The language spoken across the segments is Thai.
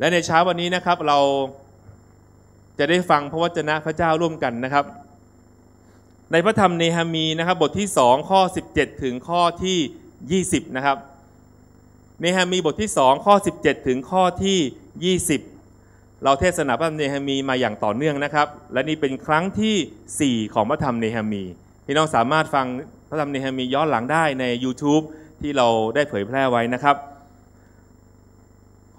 และในเช้าวันนี้นะครับเรา จะได้ฟังพระวจนะพระเจ้าร่วมกันนะครับ ในพระธรรมเนหามีนะครับบทที่ 2 ข้อ 17 ถึงข้อที่ 20 นะครับเนหามีบทที่ 2 ข้อ 17 ถึงข้อที่ 20 เราเทศนาพระธรรมเนหามีมาอย่างต่อเนื่องนะครับ และนี่เป็นครั้งที่ 4 ของพระธรรมเนหามีพี่น้องสามารถฟังพระธรรมเนหามีย้อนหลังได้ใน YouTube ที่เราได้เผยแพร่ไว้นะครับ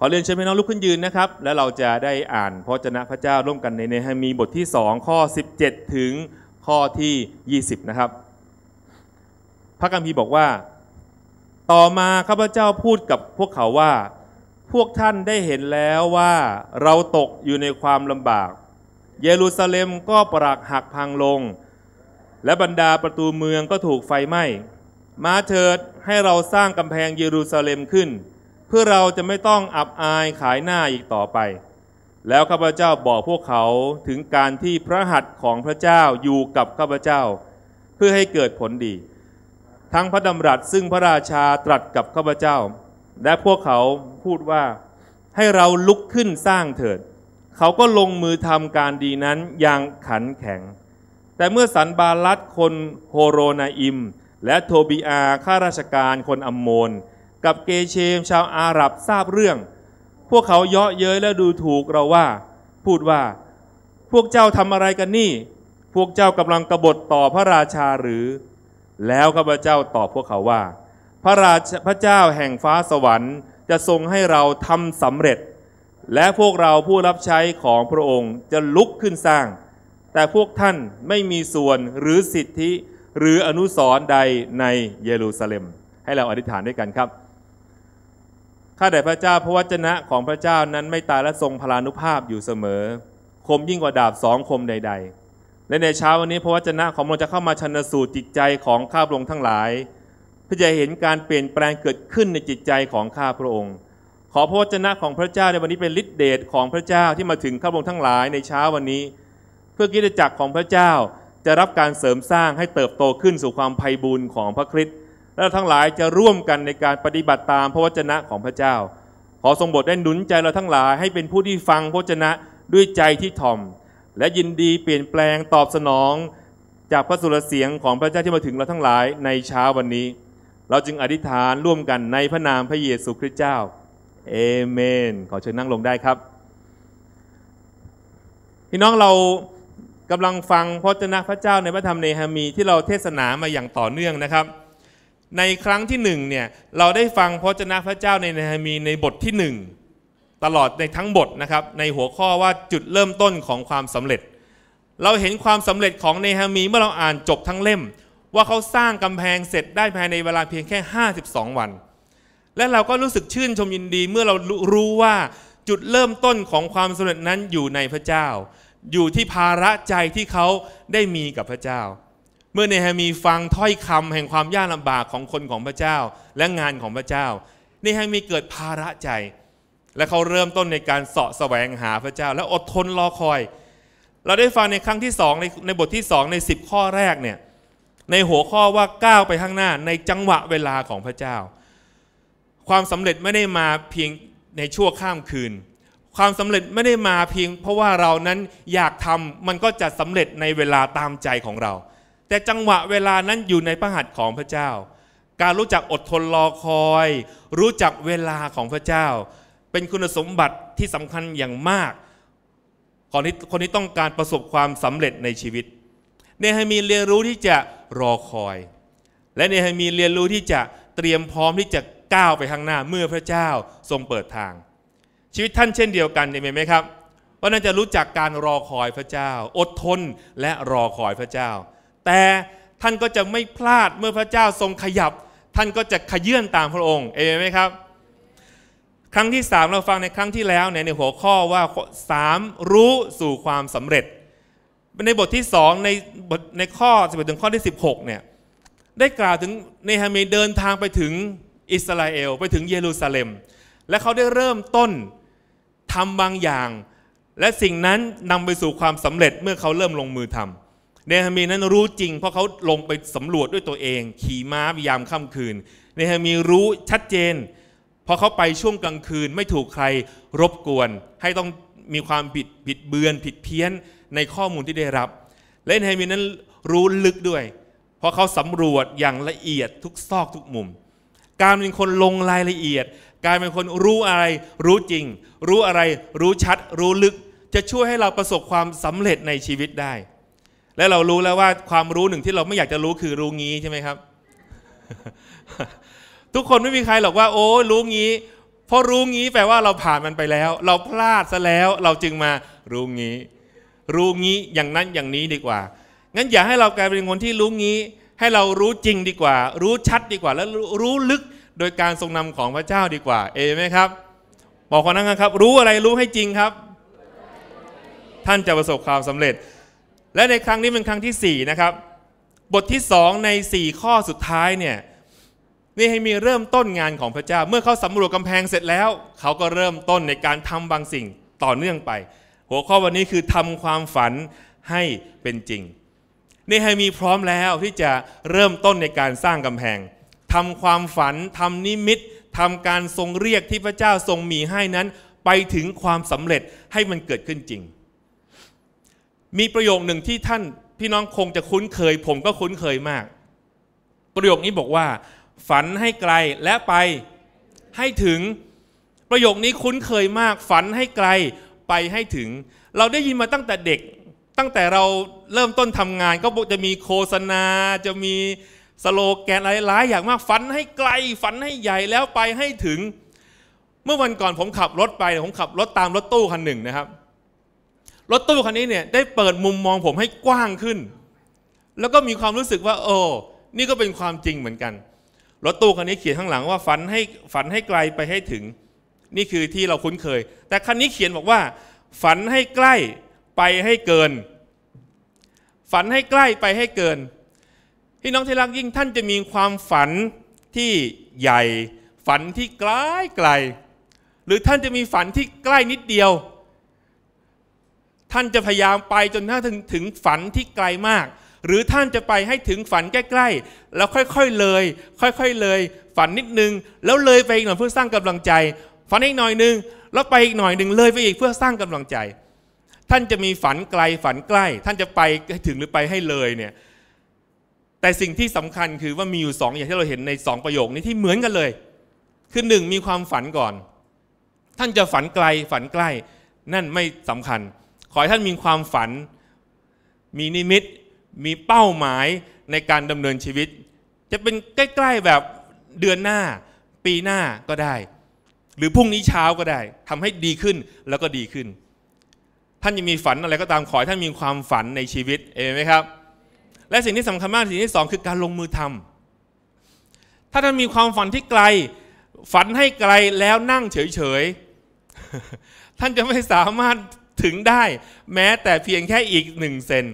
ขอเรียนเชิญพี่น้องลุกขึ้นยืนนะครับ และเราจะได้อ่านพระจนะพระเจ้าร่วมกันในเนฮามีบทที่ 2 ข้อ 17 ถึงข้อที่ 20 นะครับ พระกัมพีบอกว่า ต่อมาข้าพเจ้าพูดกับพวกเขาว่า พวกท่านได้เห็นแล้วว่าเราตกอยู่ในความลำบาก เยรูซาเล็มก็ปรักหักพังลง และบรรดาประตูเมืองก็ถูกไฟไหม้มาเถิดให้เราสร้างกำแพงเยรูซาเล็มขึ้นพื่อเราจะไม่ต้องอับอายขายหน้าอีกต่อไป แล้วข้าพเจ้าบอกพวกเขาถึงการที่พระหัตถ์ของพระเจ้าอยู่กับข้าพเจ้า เพื่อให้เกิดผลดี ทั้งพระดำรัสซึ่งพระราชาตรัสกับข้าพเจ้า และพวกเขาพูดว่าให้เราลุกขึ้นสร้างเถิด เขาก็ลงมือทำการดีนั้นอย่างขันแข็ง แต่เมื่อสันบาลัดคนโฮโรนาอิม และโทบีอาข้าราชการคนอัมโมนกับเกเชมชาวอาหรับทราบเรื่อง พวกเขาเยาะเย้ยและดูถูกเราว่า พูดว่าพวกเจ้าทำอะไรกันนี่ พวกเจ้ากำลังกบฏต่อพระราชาหรือ แล้วข้าพเจ้าตอบพวกเขาว่า พระราชพระเจ้าแห่งฟ้าสวรรค์ จะทรงให้เราทำสำเร็จ และพวกเราผู้รับใช้ของพระองค์จะลุกขึ้นสร้าง แต่พวกท่านไม่มีส่วนหรือสิทธิ หรืออนุสรใดในเยรูซาเล็ม ให้เราอธิษฐานด้วยกันครับข้าแต่พระเจ้าพระวจนะของพระเจ้านั้นไม่ตายและทรงพลานุภาพอยู่เสมอ คมยิ่งกว่าดาบสองคมใดๆและในเช้าวันนี้พระวจนะของเราจะเข้ามาชันสูตรจิตใจของข้าพระองค์ทั้งหลายเพื่อจะเห็นการเปลี่ยนแปลงเกิดขึ้นในจิตใจของข้าพระองค์ ขอพระวจนะของพระเจ้าในวันนี้เป็นฤทธิเดชของพระเจ้าที่มาถึงข้าพระองค์ทั้งหลายในเช้าวันนี้ เพื่อกิจจักรของพระเจ้าจะรับการเสริมสร้างให้เติบโตขึ้นสู่ความไพ่บูรณ์ของพระคริสต์และทั้งหลายจะร่วมกันในการปฏิบัติตามพระวจนะของพระเจ้า ขอทรงบทได้หนุนใจเราทั้งหลายให้เป็นผู้ที่ฟังพระวจนะด้วยใจที่ถ่อม และยินดีเปลี่ยนแปลงตอบสนองจากพระสุรเสียงของพระเจ้าที่มาถึงเราทั้งหลายในเช้าวันนี้ เราจึงอธิษฐานร่วมกันในพระนามพระเยซูคริสต์เจ้าเอเมน ขอเชิญนั่งลงได้ครับ พี่น้องเรากำลังฟังพระเจ้าพระเจ้าในพระธรรมเนหามีที่เราเทศนามาอย่างต่อเนื่องนะครับในครั้งที่หนึ่งเนี่ยเราได้ฟังพระเจ้าพระเจ้าในเนหามีในบทที่หนึ่งตลอดในทั้งบทนะครับ ในหัวข้อว่าจุดเริ่มต้นของความสำเร็จ เราเห็นความสำเร็จของเนหามีเมื่อเราอ่านจบทั้งเล่ม ว่าเขาสร้างกำแพงเสร็จได้ภายในเวลาเพียงแค่ 52 วัน และเราก็รู้สึกชื่นชมยินดีเมื่อเรารู้ว่าจุดเริ่มต้นของความสำเร็จนั้นอยู่ในพระเจ้า อยู่ที่ภาระใจที่เขาได้มีกับพระเจ้าเมื่อเนฮามีฟังถ้อยคำแห่งความยากลาบากของคนของพระเจ้าและงานของพระเจ้าเนหามีเกิดภาระใจ และเขาเริ่มต้นในการเสาะแสวงหาพระเจ้า และอดทนรอคอย เราได้ฟังในครั้งที่สองในในบทที่สองใน 10 ข้อแรกเนี่ยในหัวข้อว่าก้าวไปข้างหน้าในจังหวะเวลาของพระเจ้า ความสำเร็จไม่ได้มาเพียงในชั่วข้ามคืน ความสำเร็จไม่ได้มาเพียงเพราะว่าเรานั้นอยากทำมันก็จะสำเร็จในเวลาตามใจของเราแต่จังหวะเวลานั้นอยู่ในพระหัตถ์ของพระเจ้า การรู้จักอดทนรอคอย รู้จักเวลาของพระเจ้า เป็นคุณสมบัติที่สำคัญอย่างมาก คนที่คนที่ต้องการประสบความสำเร็จในชีวิต เนหามีเรียนรู้ที่จะรอคอย และเนหามีเรียนรู้ที่จะเตรียมพร้อมที่จะก้าวไปข้างหน้าเมื่อพระเจ้าทรงเปิดทาง ชีวิตท่านเช่นเดียวกันเห็นไหมครับว่าน่าจะรู้จักการรอคอยพระเจ้า อดทนและรอคอยพระเจ้าแต่ท่านก็จะไม่พลาดเมื่อพระเจ้าทรงขยับ ท่านก็จะขยื่นตามพระองค์ เอเมนไหมครับ ครั้งที่ 3 เราฟังในครั้งที่แล้วในหัวข้อว่า 3 รู้สู่ความสำเร็จ ในบทที่ 2 ในบทในข้อ11ถึงข้อที่ 16 เนี่ย ได้กล่าวถึงเนฮามีเดินทางไปถึงอิสราเอลไปถึงเยรูซาเล็ม และเขาได้เริ่มต้นทำบางอย่าง และสิ่งนั้นนำไปสู่ความสำเร็จเมื่อเขาเริ่มลงมือทำเนฮามีนั้นรู้จริงเพราะเขาลงไปสำรวจด้วยตัวเอง ขี่ม้าพยายามค่ำคืนเนฮามีรู้ชัดเจน เพราะเขาไปช่วงกลางคืนไม่ถูกใครรบกวน ให้ต้องมีความผิดผิดเบือนผิดเพี้ยนในข้อมูลที่ได้รับ และเนฮามีนั้นรู้ลึกด้วย เพราะเขาสำรวจอย่างละเอียดทุกซอกทุกมุม การเป็นคนลงรายละเอียดการเป็นคนรู้อะไร รู้จริง รู้อะไรรู้ชัด รู้ลึกจะช่วยให้เราประสบความสำเร็จในชีวิตได้และเรารู้แล้วว่าความรู้หนึ่งที่เราไม่อยากจะรู้คือรู้งี้ใช่ไหมครับ ทุกคนไม่มีใครหรอกว่าโอ้รู้งี้ เพราะรู้งี้แปลว่าเราผ่านมันไปแล้ว เราพลาดซะแล้วเราจึงมารู้งี้รู้งี้อย่างนั้นอย่างนี้ดีกว่างั้นอย่าให้เรากลายเป็นคนที่รู้งี้ ให้เรารู้จริงดีกว่า รู้ชัดดีกว่า และรู้ลึกโดยการทรงนำของพระเจ้าดีกว่าเอไหมครับบอกคนนั้นครับรู้อะไรรู้ให้จริงครับ ท่านจะประสบความสำเร็จและในครั้งนี้เป็นครั้งที่4นะครับบทที่2ใน4ข้อสุดท้ายเนี่ยนี่ให้มีเริ่มต้นงานของพระเจ้าเมื่อเขาสำรวจกำแพงเสร็จแล้ว เขาก็เริ่มต้นในการทำบางสิ่งต่อเนื่องไป หัวข้อวันนี้คือทำความฝันให้เป็นจริง นี่ให้มีพร้อมแล้วที่จะเริ่มต้นในการสร้างกำแพงทำความฝันทำนิมิตทำการทรงเรียกที่พระเจ้าทรงมีให้นั้น ไปถึงความสำเร็จให้มันเกิดขึ้นจริงมีประโยคหนึ่งที่ท่านพี่น้องคงจะคุ้นเคย ผมก็คุ้นเคยมาก ประโยคนี้บอกว่า ฝันให้ไกลและไปให้ถึง ประโยคนี้คุ้นเคยมาก ฝันให้ไกลไปให้ถึง เราได้ยินมาตั้งแต่เด็กตั้งแต่เราเริ่มต้นทำงาน ก็จะมีโฆษณาจะมีสโลแกนหลาย ๆ อย่างมาก ฝันให้ไกล ฝันให้ใหญ่แล้วไปให้ถึง เมื่อวันก่อนผมขับรถไป ผมขับรถตามรถตู้คันหนึ่งนะครับรถตู้คันนี้เนี่ยได้เปิดมุมมองผมให้กว้างขึ้น แล้วก็มีความรู้สึกว่าโอ้ นี่ก็เป็นความจริงเหมือนกันรถตู้คันนี้เขียนข้างหลังว่าฝันให้ฝันให้ไกลไปให้ถึง นี่คือที่เราคุ้นเคย แต่คันนี้เขียนบอกว่า ฝันให้ใกล้ไปให้เกิน ฝันให้ใกล้ไปให้เกินพี่น้องที่รักยิ่งท่านจะมีความฝันที่ใหญ่ ฝันที่ไกลไกล หรือท่านจะมีฝันที่ใกล้นิดเดียวท่านจะพยายามไปจนถ้าถึงถึงฝันที่ไกลมาก หรือท่านจะไปให้ถึงฝันใกล้ๆ แล้วค่อยๆเลย ค่อยๆเลย ฝันนิดนึงแล้วเลยไปอีกหน่อยเพื่อสร้างกำลังใจ ฝันอีกหน่อยนึง แล้วไปอีกหน่อยหนึ่งเลยไปอีกเพื่อสร้างกำลังใจ ท่านจะมีฝันไกลฝันใกล้ ท่านจะไปถึงหรือไปให้เลยเนี่ยแต่สิ่งที่สำคัญคือว่ามีอยู่สองอย่างที่เราเห็นในสองประโยคนี้ที่เหมือนกันเลยคือหนึ่งมีความฝันก่อน ท่านจะฝันไกลฝันใกล้นั่นไม่สำคัญขอให้ท่านมีความฝัน มีนิมิต มีเป้าหมายในการดำเนินชีวิต จะเป็นใกล้ๆแบบเดือนหน้าปีหน้าก็ได้ หรือพรุ่งนี้เช้าก็ได้ ทำให้ดีขึ้นแล้วก็ดีขึ้น ท่านจะมีฝันอะไรก็ตามขอให้ท่านมีความฝันในชีวิต เองไหมครับ และสิ่งที่สำคัญมากสิ่งที่สอง คือการลงมือทำถ้าท่านมีความฝันที่ไกล ฝันให้ไกลแล้วนั่งเฉยๆ ท่านจะไม่สามารถถึงได้แม้แต่เพียงแค่อีกหนึ่งเซน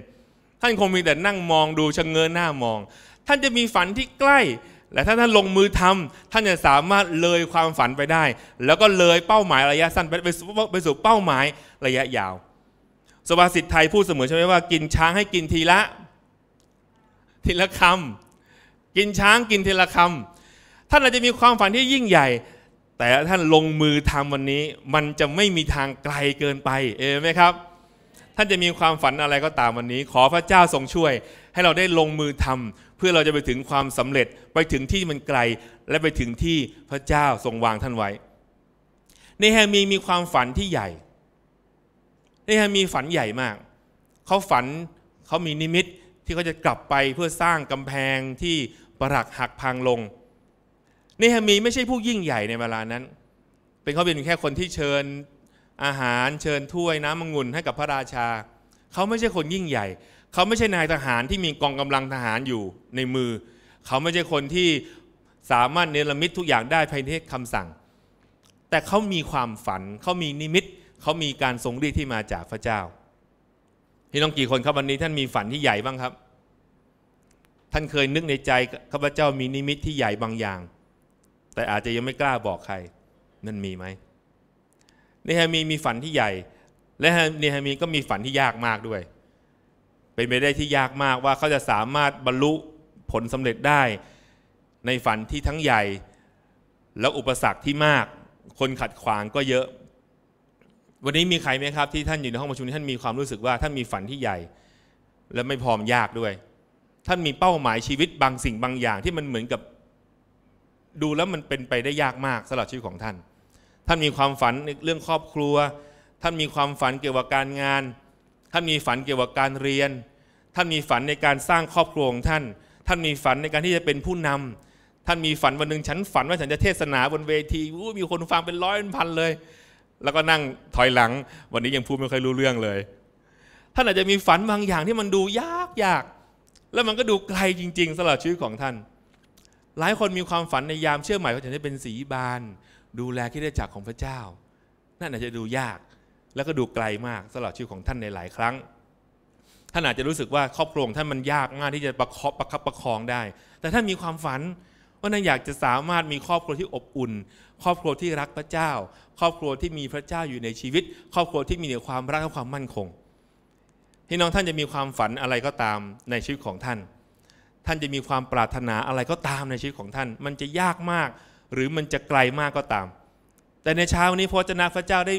ท่านคงมีแต่นั่งมองดูชะเง้อหน้ามอง ท่านจะมีฝันที่ใกล้ และถ้าท่านลงมือทำ ท่านจะสามารถเลยความฝันไปได้ แล้วก็เลยเป้าหมายระยะสั้นไปปสู่เป้าหมายระยะยาวสภาษิตไทยพูดเสมอใช่ไหมว่ากินช้างให้กินทีละทีละคำกินช้างกินทีละคำท่านอาจจะมีความฝันที่ยิ่งใหญ่แต่ท่านลงมือทำวันนี้ มันจะไม่มีทางไกลเกินไป เอไหมครับ ท่านจะมีความฝันอะไรก็ตามวันนี้ ขอพระเจ้าทรงช่วย ให้เราได้ลงมือทำเพื่อเราจะไปถึงความสำเร็จไปถึงที่มันไกล และไปถึงที่พระเจ้าทรงวางท่านไว้ในแฮมี มีความฝันที่ใหญ่ในแฮมีฝันใหญ่มากเขาฝันเขามีนิมิตที่เขาจะกลับไปเพื่อสร้างกำแพงที่ปรักหักพังลงเนหมีไม่ใช่ผู้ยิ่งใหญ่ในเวลานั้น เป็นเขาเป็นแค่คนที่เชิญอาหารเชิญถ้วยน้ำมงุนให้กับพระราชา เขาไม่ใช่คนยิ่งใหญ่ เขาไม่ใช่นายทหารที่มีกองกำลังทหารอยู่ในมือ เขาไม่ใช่คนที่สามารถเนรมิตทุกอย่างได้ภายในคำสั่ง แต่เขามีความฝัน เขามีนิมิต เขามีการทรงดีที่มาจากพระเจ้าพี่น้องกี่คนครับวันนี้ท่านมีฝันที่ใหญ่บ้างครับ ท่านเคยนึกในใจข้าพเจ้ามีนิมิตที่ใหญ่บางอย่างแต่อาจจะยังไม่กล้าบอกใคร นั่นมีไหมเนฮามีมีฝันที่ใหญ่ และเนฮามีก็มีฝันที่ยากมากด้วย เป็นไปได้ที่ยากมากว่าเขาจะสามารถบรรลุผลสำเร็จได้ ในฝันที่ทั้งใหญ่ และอุปสรรคที่มาก คนขัดขวางก็เยอะ วันนี้มีใครไหมครับที่ท่านอยู่ในห้องประชุมท่านมีความรู้สึกว่าท่านมีฝันที่ใหญ่ และไม่พร้อมยากด้วยท่านมีเป้าหมายชีวิตบางสิ่งบางอย่าง ที่มันเหมือนกับดูแล้วมันเป็นไปได้ยากมากสำหรับชีวิตของท่าน ท่านมีความฝันเรื่องครอบครัว ท่านมีความฝันเกี่ยวกับการงาน ท่านมีฝันเกี่ยวกับการเรียน ท่านมีฝันในการสร้างครอบครัวของท่าน ท่านมีฝันในการที่จะเป็นผู้นำท่านมีฝันวันหนึ่งฉันฝัน ว่าฉันจะเทศนาบนเวทีมีคนฟังเป็นร้อยเป็นพันเลย แล้วก็นั่งถอยหลัง วันนี้ยังพูดไม่ค่อยรู้เรื่องเลย ท่านอาจจะมีฝันบางอย่างที่มันดูยากยาก แล้วมันก็ดูไกลจริง ๆสำหรับชีวิตของท่านหลายคนมีความฝันในยามเชื่อใหม่เขาจะได้เป็นสีบาน ดูแลที่ได้จากของพระเจ้านั่นอาจจะดูยากแล้วก็ดูไกลมากสำหรับชีวิตของท่านในหลายครั้งท่านอาจจะรู้สึกว่าครอบครัวท่านมันยากมากที่จะประคบประคับประคองได้ แต่ท่านมีความฝัน ว่าท่านอยากจะสามารถมีครอบครัวที่อบอุ่น ครอบครัวที่รักพระเจ้า ครอบครัวที่มีพระเจ้าอยู่ในชีวิต ครอบครัวที่มีความรักและความมั่นคงที่น้องท่านจะมีความฝันอะไรก็ตามในชีวิตของท่านท่านจะมีความปรารถนาอะไรก็ตามในชีวิตของท่านมันจะยากมาก หรือมันจะไกลมากก็ตาม แต่ในเช้านี้พระเจ้าพระเจ้าได้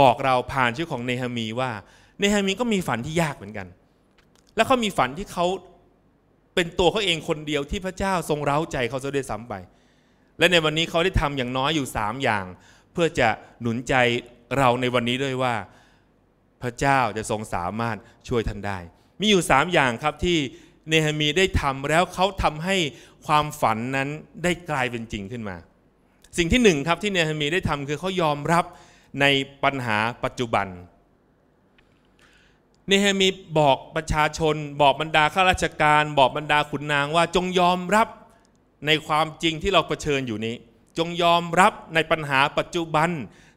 บอกเราผ่านชื่อของเนหามีว่าเนหามีก็มีฝันที่ยากเหมือนกัน แล้วเขามีฝันที่เขาเป็นตัวเขาเองคนเดียวที่พระเจ้าทรงเร้าใจเขาซะด้วยซ้ำไปและในวันนี้เขาได้ทำอย่างน้อยอยู่3อย่าง เพื่อจะหนุนใจเราในวันนี้ด้วยว่าพระเจ้าจะทรงสามารถช่วยท่านได้มีอยู่3อย่างครับที่เนหมีได้ทำแล้วเขาทำให้ความฝันนั้นได้กลายเป็นจริงขึ้นมา สิ่งที่หนึ่งครับที่เนหมีได้ทำคือเขายอมรับในปัญหาปัจจุบันเนหมีบอกประชาชนบอกบรรดาข้าราชการ บอกบรรดาขุนนางว่าจงยอมรับในความจริงที่เราเผชิญอยู่นี้ จงยอมรับในปัญหาปัจจุบัน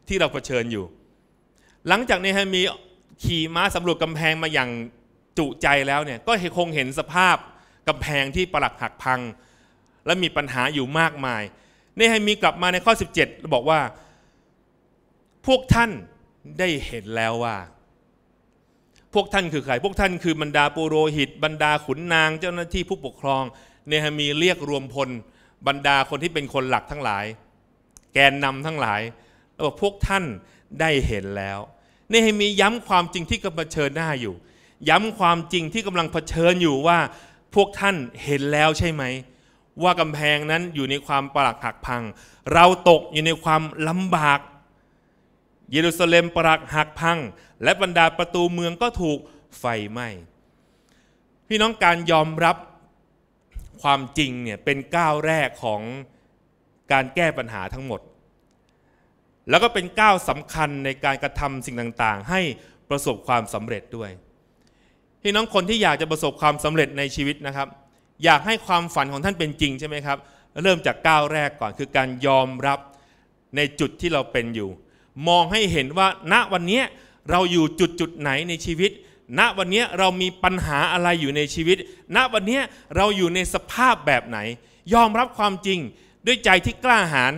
ที่เราเผชิญอยู่ หลังจากเนหมีขี่ม้าสำรวจกำแพงมาอย่างจุใจแล้วเนี่ยก็คงเห็นสภาพกำแพงที่ปรักหักพัง และมีปัญหาอยู่มากมาย เนให้มีกลับมาในข้อ 17 บอกว่าพวกท่านได้เห็นแล้วว่า พวกท่านคือใคร พวกท่านคือบรรดาปุโรหิตบรรดาขุนนาง เจ้าหน้าที่ผู้ปกครอง เนหมีเรียกรวมพลบรรดาคนที่เป็นคนหลักทั้งหลาย แกนนำทั้งหลายแล้วบอกพวกท่านได้เห็นแล้วเนหมีย้ำความจริงที่กำลังเชิญหน้าอยู่ย้ำความจริงที่กำลังเผชิญอยู่ว่าพวกท่านเห็นแล้วใช่ไหม ว่ากำแพงนั้นอยู่ในความปรักหักพัง เราตกอยู่ในความลำบากเยรูซาเล็มปรักหักพัง และบรรดาประตูเมืองก็ถูกไฟไหม้พี่น้องการยอมรับความจริงเนี่ยเป็นก้าวแรกของการแก้ปัญหาทั้งหมดแล้วก็เป็นก้าวสำคัญในการกระทำสิ่งต่างๆให้ประสบความสำเร็จด้วยพี่น้องคนที่อยากจะประสบความสำเร็จในชีวิตนะครับ อยากให้ความฝันของท่านเป็นจริงใช่ไหมครับเริ่มจากก้าวแรกก่อนคือการยอมรับในจุดที่เราเป็นอยู่ มองให้เห็นว่าณวันนี้เราอยู่จุดจุดไหนในชีวิต ณวันนี้เรามีปัญหาอะไรอยู่ในชีวิต ณวันนี้เราอยู่ในสภาพแบบไหน ยอมรับความจริง ด้วยใจที่กล้าหาญ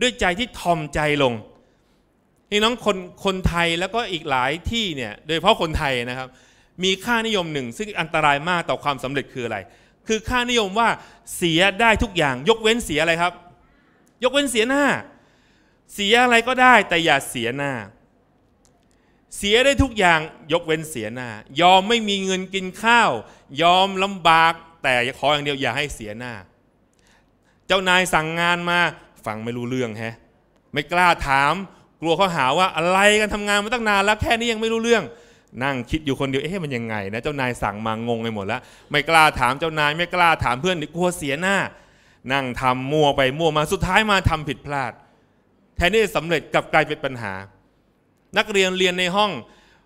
ด้วยใจที่ทอมใจลงนี่น้องคนคนไทยแล้วก็อีกหลายที่เนี่ยโดยเฉพาะคนไทยนะครับมีค่านิยมหนึ่งซึ่งอันตรายมากต่อความสำเร็จคืออะไร คือค่านิยมว่าเสียได้ทุกอย่างยกเว้นเสียอะไรครับ ยกเว้นเสียหน้า เสียอะไรก็ได้แต่อย่าเสียหน้า เสียได้ทุกอย่างยกเว้นเสียหน้า ยอมไม่มีเงินกินข้าว ยอมลำบาก แต่ขออย่างเดียวอย่าให้เสียหน้า เจ้านายสั่งงานมาฟังไม่รู้เรื่องแฮะไม่กล้าถามกลัวเขาหาว่าอะไรกันทำงานมาตั้งนานแล้วแค่นี้ยังไม่รู้เรื่องนั่งคิดอยู่คนเดียวเอ๊ะมันยังไงนะเจ้านายสั่งมา งงไปหมดแล้ว ไม่กล้าถามเจ้านาย ไม่กล้าถามเพื่อนกลัวเสียหน้า นั่งทำมั่วไปมั่วมาสุดท้ายมาทำผิดพลาด แทนที่จะสำเร็จกลับกลายเป็นปัญหา นักเรียนเรียนในห้อง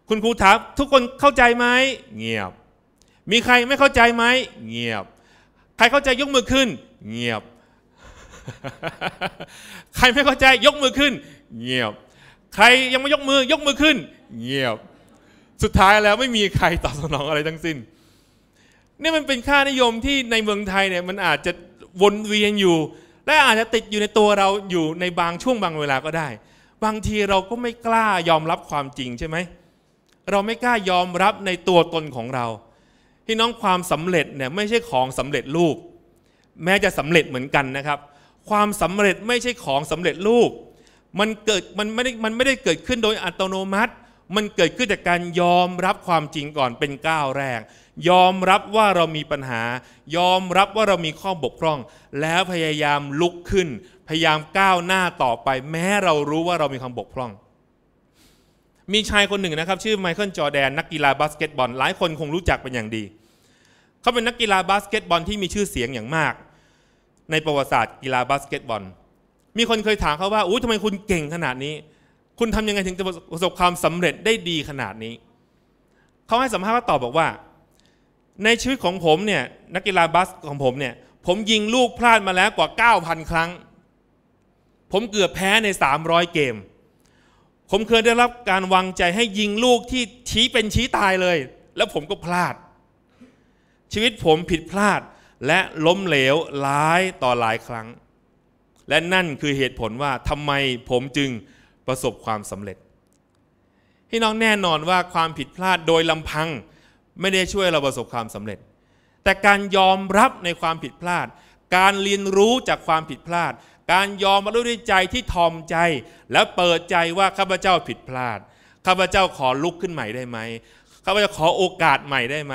คุณครูถามทุกคนเข้าใจไหมเงียบ มีใครไม่เข้าใจไหมเงียบ ใครเข้าใจยกมือขึ้นเงียบ ใครไม่เข้าใจยกมือขึ้นเงียบ ใครยังไม่ยกมือยกมือขึ้นเงียบสุดท้ายแล้วไม่มีใครตอบสนองอะไรทั้งสิ้นนี่มันเป็นค่านิยมที่ในเมืองไทยเนี่ยมันอาจจะวนเวียนอยู่และอาจจะติดอยู่ในตัวเราอยู่ในบางช่วงบางเวลาก็ได้ บางทีเราก็ไม่กล้ายอมรับความจริงใช่ไหมเราไม่กล้ายอมรับในตัวตนของเราพี่น้องความสำเร็จเนี่ยไม่ใช่ของสำเร็จรูปแม้จะสำเร็จเหมือนกันนะครับ ความสำเร็จไม่ใช่ของสำเร็จรูปมันเกิดมันไม่ได้มันไม่ได้เกิดขึ้นโดยอัตโนมัติมันเกิดขึ้นจากการยอมรับความจริงก่อนเป็นก้าวแรก ยอมรับว่าเรามีปัญหา ยอมรับว่าเรามีข้อบกพร่อง แล้วพยายามลุกขึ้น พยายามก้าวหน้าต่อไป แม้เรารู้ว่าเรามีความบกพร่อง มีชายคนหนึ่งนะครับชื่อไมเคิลจอแดนนักกีฬาบาสเกตบอล หลายคนคงรู้จักเป็นอย่างดี เขาเป็นนักกีฬาบาสเกตบอลที่มีชื่อเสียงอย่างมาก ในประวัติศาสตร์กีฬาบาสเกตบอล มีคนเคยถามเขาว่า อุ้ยทำไมคุณเก่งขนาดนี้คุณทำยังไงถึงจะประสบความสำเร็จได้ดีขนาดนี้ เขาให้สัมภาษณ์ว่าตอบบอกว่า ในชีวิตของผมเนี่ยนักกีฬาบาสของผมเนี่ยผมยิงลูกพลาดมาแล้วกว่า 9,000ครั้ง ผมเกือบแพ้ใน 300 เกมผมเคยได้รับการวางใจให้ยิงลูกที่ชี้เป็นชี้ตายเลย แล้วผมก็พลาด ชีวิตผมผิดพลาดและล้มเหลวหลายต่อหลายครั้ง และนั่นคือเหตุผลว่าทำไมผมจึงประสบความสำเร็จพี่น้องแน่นอนว่าความผิดพลาดโดยลำพังไม่ได้ช่วยเราประสบความสำเร็จ แต่การยอมรับในความผิดพลาด การเรียนรู้จากความผิดพลาด การยอมรับด้วยใจ ที่ทอมใจและเปิดใจว่าข้าพเจ้าผิดพลาดข้าพเจ้าขอลุกขึ้นใหม่ได้ไหมข้าพเจ้าขอโอกาสใหม่ได้ไหม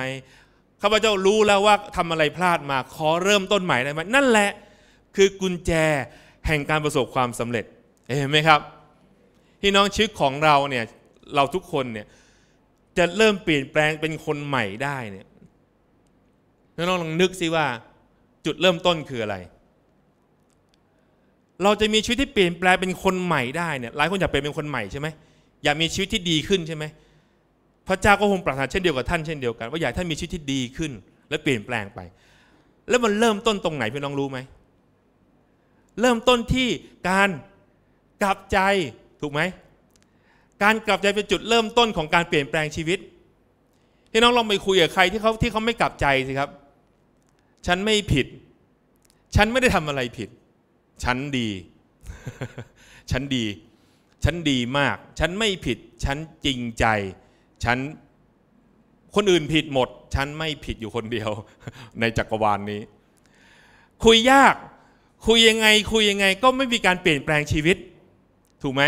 ข้าพเจ้ารู้แล้วว่าทำอะไรพลาดมาขอเริ่มต้นใหม่ได้ไหมนั่นแหละ คือกุญแจแห่งการประสบความสำเร็จเห็นไหมครับพี่น้องชีวิตของเราเนี่ย เราทุกคนเนี่ย จะเริ่มเปลี่ยนแปลงเป็นคนใหม่ได้เนี่ยน้องลองนึกสิว่า จุดเริ่มต้นคืออะไร เราจะมีชีวิตที่เปลี่ยนแปลงเป็นคนใหม่ได้เนี่ย หลายคนอยากเปลี่ยนเป็นคนใหม่ใช่ไหมอยากมีชีวิตที่ดีขึ้นใช่ไหม พระเจ้าก็คงปรารถนาเช่นเดียวกับท่านเช่นเดียวกันว่าอยากท่านมีชีวิตที่ดีขึ้น และเปลี่ยนแปลงไป แล้วมันเริ่มต้นตรงไหนพี่น้องรู้ไหม เริ่มต้นที่การกลับใจถูกไหมการกลับใจเป็นจุดเริ่มต้นของการเปลี่ยนแปลงชีวิตพี่น้องลองไปคุยกับใครที่เขาที่เขาไม่กลับใจสิครับ ฉันไม่ผิด ฉันไม่ได้ทำอะไรผิด ฉันดี ฉันดี ฉันดีมาก ฉันไม่ผิด ฉันจริงใจ ฉัน คนอื่นผิดหมด ฉันไม่ผิดอยู่คนเดียวในจักรวาลนนี้ คุยยาก คุยยังไง คุยยังไง ก็ไม่มีการเปลี่ยนแปลงชีวิต ถูกไหม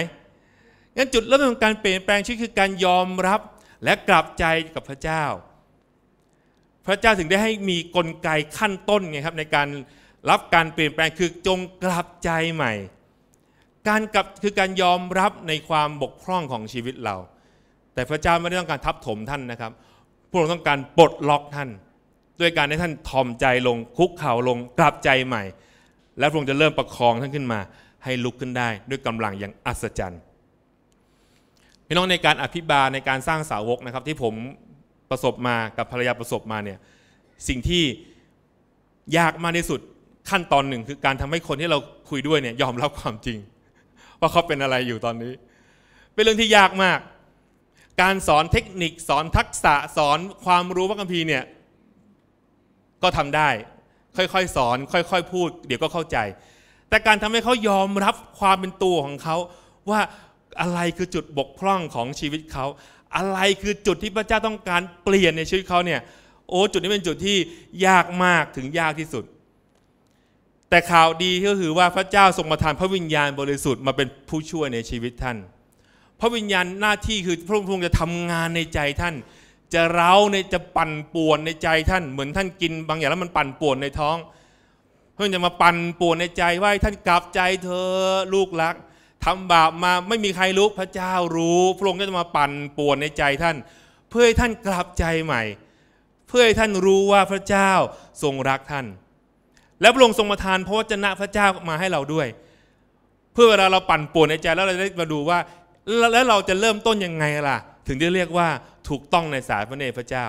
งั้นจุดเริ่มต้นของการเปลี่ยนแปลงชีวิตคือการยอมรับและกลับใจกับพระเจ้า พระเจ้าถึงได้ให้มีกลไกขั้นต้นไงครับ ในการรับการเปลี่ยนแปลงคือจงกลับใจใหม่ การกลับคือการยอมรับในความบกพร่องของชีวิตเรา แต่พระเจ้าไม่ได้ต้องการทับถมท่านนะครับพระองค์ต้องการปลดล็อกท่าน ด้วยการให้ท่านทอมใจลงคุกเข่าลงกลับใจใหม่ และพระองค์จะเริ่มประคองท่านขึ้นมา ให้ลุกขึ้นได้ด้วยกำลังอย่างอัศจรรย์พี่น้องในการอภิบาลในการสร้างสาวกนะครับ ที่ผมประสบมากับภรรยาประสบมาเนี่ยสิ่งที่ยากมากที่สุดขั้นตอนหนึ่งคือการทำให้คนที่เราคุยด้วยเนี่ย ยอมรับความจริง ว่าเขาเป็นอะไรอยู่ตอนนี้ เป็นเรื่องที่ยากมาก การสอนเทคนิค สอนทักษะสอนความรู้พระคัมภีร์เนี่ย ก็ทำได้ ค่อยๆสอน ค่อยๆพูด เดี๋ยวก็เข้าใจ แต่การทำให้เขายอมรับ ความเป็นตัวของเขาว่าอะไรคือจุดบกพร่องของชีวิตเขา อะไรคือจุดที่พระเจ้าต้องการเปลี่ยนในชีวิตเขาเนี่ย โอ้จุดนี้เป็นจุดที่ยากมากถึงยากที่สุด แต่ข่าวดีก็คือว่าพระเจ้าทรงประทาน พระวิญญาณบริสุทธิ์มาเป็นผู้ช่วยในชีวิตท่าน พระวิญญาณหน้าที่คือพระองค์จะทำงานในใจท่าน จะเร้าในจะปั่นป่วนในใจท่านเหมือนท่านกินบางอย่างแล้วมันปั่นป่วนในท้องเพื่อจะมาปั่นป่วนในใจว่าท่านกลับใจเธอลูกรักทำบาปมาไม่มีใครรู้ พระเจ้ารู้พระองค์ก็จะมาปั่นป่วนในใจท่าน เพื่อให้ท่านกลับใจใหม่ เพื่อให้ท่านรู้ว่าพระเจ้าทรงรักท่าน และพระองค์ทรงประทานพระวจนะพระเจ้ามาให้เราด้วย เพื่อเวลาเราปั่นป่วนในใจ แล้วเราได้มาดูว่าแล้วเราจะเริ่มต้นยังไงล่ะ ถึงจะเรียกว่าถูกต้องในสายพระเนตรพระเจ้า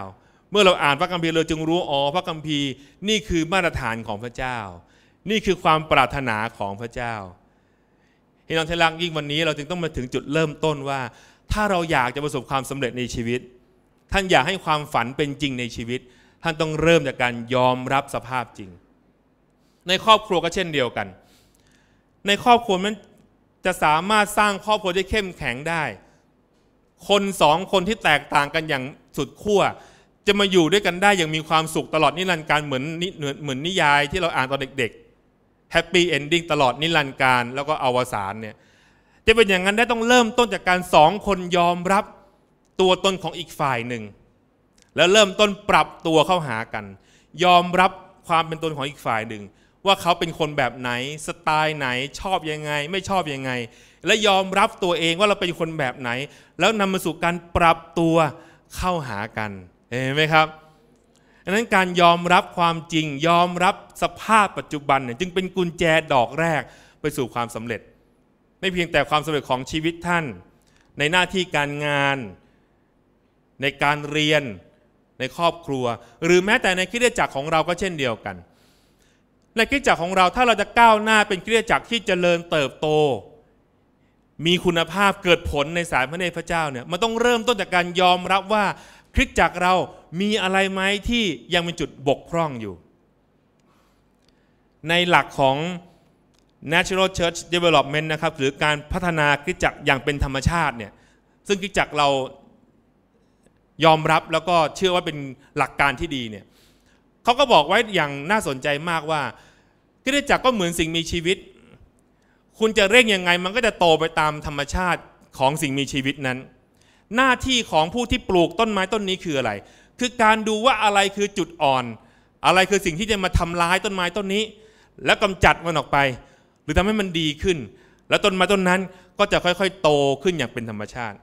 เมื่อเราอ่านพระคัมภีร์เราจึงรู้อ๋อพระคัมภีร์นี่คือมาตรฐานของพระเจ้า นี่คือความปรารถนาของพระเจ้าพี่น้องที่รักยิ่งวันนี้เราจึงต้องมาถึงจุดเริ่มต้นว่า ถ้าเราอยากจะประสบความสำเร็จในชีวิต ท่านอยากให้ความฝันเป็นจริงในชีวิต ท่านต้องเริ่มจากการยอมรับสภาพจริง ในครอบครัวก็เช่นเดียวกัน ในครอบครัวมันจะสามารถสร้างครอบครัวที่เข้มแข็งได้คนสองคนที่แตกต่างกันอย่างสุดขั้วจะมาอยู่ด้วยกันได้อย่างมีความสุขตลอดนิรันดร์การเหมือนเหมือนนิยายที่เราอ่านตอนเด็กๆแฮปปี้เอนดิ้งตลอดนิรันดร์การแล้วก็อวสานเนี่ยจะเป็นอย่างนั้นได้ต้องเริ่มต้นจากการสองคนยอมรับตัวตนของอีกฝ่ายหนึ่งแล้วเริ่มต้นปรับตัวเข้าหากัน ยอมรับความเป็นตนของอีกฝ่ายหนึ่งว่าเขาเป็นคนแบบไหนสไตล์ไหนชอบยังไงไม่ชอบยังไง และยอมรับตัวเองว่าเราเป็นคนแบบไหน แล้วนำมาสู่การปรับตัวเข้าหากันเห็นไหมครับดังนั้นการยอมรับความจริงยอมรับสภาพปัจจุบันเนี่ยจึงเป็นกุญแจดอกแรกไปสู่ความสำเร็จ ไม่เพียงแต่ความสำเร็จของชีวิตท่าน ในหน้าที่การงาน ในการเรียนในครอบครัว หรือแม้แต่ในคริสตจักรของเราก็เช่นเดียวกัน ในคริสตจักรของเราถ้าเราจะก้าวหน้าเป็นคริสตจักรที่เจริญเติบโต มีคุณภาพเกิดผลในสายพระเนตรพระเจ้าเนี่ยมันต้องเริ่มต้นจากการยอมรับว่าคริสตจักรเรามีอะไรไหมที่ยังเป็นจุดบกพร่องอยู่ ในหลักของ Natural Church Development นะครับ หรือการพัฒนาคริสตจักรอย่างเป็นธรรมชาติเนี่ยซึ่งคริสตจักรเรายอมรับแล้วก็เชื่อว่าเป็นหลักการที่ดีเนี่ยเขาก็บอกไว้อย่างน่าสนใจมากว่าคริสตจักรก็เหมือนสิ่งมีชีวิต คุณจะเร่งยังไงมันก็จะโตไปตามธรรมชาติของสิ่งมีชีวิตนั้นหน้าที่ของผู้ที่ปลูกต้นไม้ต้นนี้คืออะไร คือการดูว่าอะไรคือจุดอ่อน อะไรคือสิ่งที่จะมาทำร้ายต้นไม้ต้นนี้ แล้วกำจัดมันออกไป หรือทำให้มันดีขึ้น แล้วต้นไม้ต้นนั้นก็จะค่อยๆโตขึ้นอย่างเป็นธรรมชาติ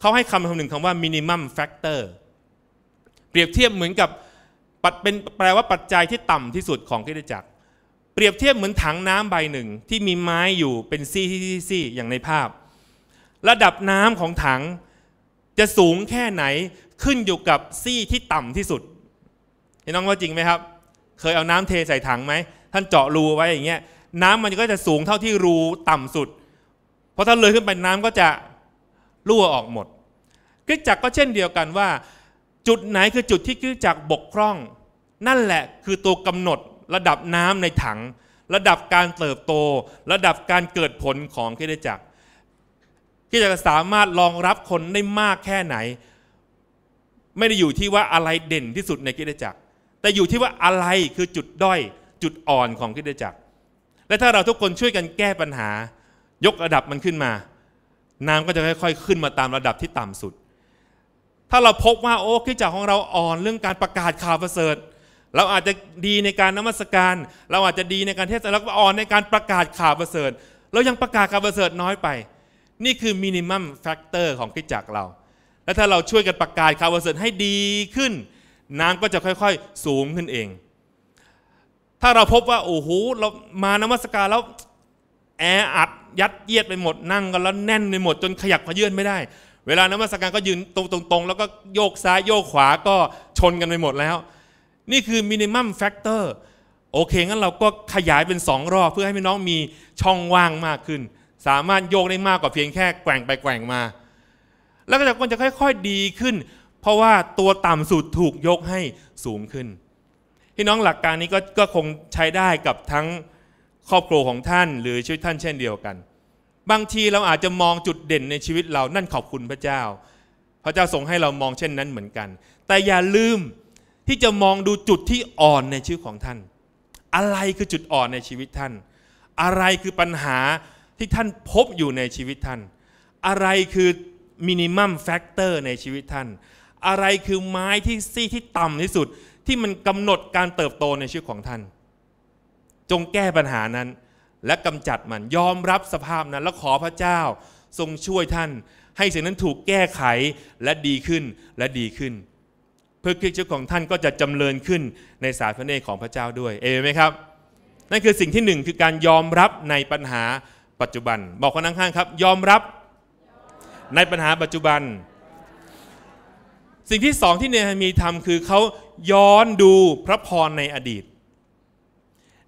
เขาให้คำคำหนึ่งคำว่า minimum factor เปรียบเทียบเหมือนกับ ปัดเป็นแปลว่าปัจจัยที่ต่ำที่สุดของกิจจักรเปรียบเทียบเหมือนถังน้ำใบหนึ่งที่มีไม้อยู่เป็นซี่ๆๆอย่างในภาพ ระดับน้ำของถังจะสูงแค่ไหนขึ้นอยู่กับซี่ที่ต่ำที่สุดเห็นน้องว่าจริงไหมครับ เคยเอาน้ำเทใส่ถังไหม ท่านเจาะรูไว้อย่างเงี้ย น้ำมันก็จะสูงเท่าที่รูต่ำสุด เพราะถ้าเลยขึ้นไป น้ำก็จะรั่วออกหมดคริสจักรก็เช่นเดียวกันว่า จุดไหนคือจุดที่คริสจักรบกคร่อง นั่นแหละคือตัวกำหนดระดับน้ำในถัง ระดับการเติบโต ระดับการเกิดผลของคริสจักรที่จะสามารถรองรับคนได้มากแค่ไหน ไม่ได้อยู่ที่ว่าอะไรเด่นที่สุดในกิจจักร แต่อยู่ที่ว่าอะไรคือจุดด้อยจุดอ่อนของกิจจักร และถ้าเราทุกคนช่วยกันแก้ปัญหา ยกระดับมันขึ้นมาน้ำก็จะค่อย ๆ ขึ้นมาตามระดับที่ต่ำสุด ถ้าเราพบว่าโอ้กิจจักรของเราอ่อนเรื่องการประกาศข่าวประเสริฐเราอาจจะดีในการนมัสการ เราอาจจะดีในการเทศน์แล้วก็อ่อนในการประกาศข่าวประเสริฐเรายังประกาศข่าวประเสริฐน้อยไปนี่คือมินิมัมแฟกเตอร์ของกิจจักรเรา และถ้าเราช่วยกันประกาศข่าวประเสริฐให้ดีขึ้น น้ำก็จะค่อยๆสูงขึ้นเอง ถ้าเราพบว่าโอ้โหเรามานมัสการ แล้ว แออัดยัดเยียดไปหมดนั่งกันแล้วแน่นไปหมดจนขยับขยื่นไม่ได้ เวลานมัสการก็ยืนตรง ๆ แล้วก็โยกซ้าย โยกขวาก็ชนกันไปหมดแล้ว นี่คือมินิมัมแฟกเตอร์ โอเค งั้นเราก็ขยายเป็นสองรอบเพื่อให้พี่น้องมีช่องว่างมากขึ้นสามารถโยกได้มากกว่าเพียงแค่ แกว่งไปแกว่งมา แล้วก็จะคนจะค่อย ๆ ดีขึ้น เพราะว่าตัวต่ำสุด ถูกยกให้สูงขึ้นพี่น้องหลักการนี้ก็ก็คงใช้ได้กับทั้งครอบครัวของท่าน หรือชีวิตท่านเช่นเดียวกัน บางทีเราอาจจะมองจุดเด่นในชีวิตเรา นั่นขอบคุณพระเจ้า พระเจ้าทรงให้เรามองเช่นนั้นเหมือนกัน แต่อย่าลืมที่จะมองดูจุดที่อ่อนในชีวิตของท่าน อะไรคือจุดอ่อนในชีวิตท่าน อะไรคือปัญหาที่ท่านพบอยู่ในชีวิตท่าน อะไรคือมินิมัมแฟกเตอร์ในชีวิตท่าน อะไรคือไม้ที่ซี่ที่ต่ำที่สุดที่มันกำหนดการเติบโตในชีวิตของท่าน จงแก้ปัญหานั้นและกำจัดมัน ยอมรับสภาพนั้น และขอพระเจ้า ทรงช่วยท่าน ให้สิ่งนั้นถูกแก้ไขและดีขึ้นและดีขึ้น เพื่อคริสต์ของท่านก็จะจำเริญขึ้นในสายพระเนตรของพระเจ้าด้วยเอเมนไหมครับนั่นคือสิ่งที่หนึ่งคือการยอมรับในปัญหาปัจจุบันบอกคนข้างๆครับ ยอมรับในปัญหาปัจจุบัน สิ่งที่สองที่เนฮามีทำคือเขาย้อนดูพระพรในอดีต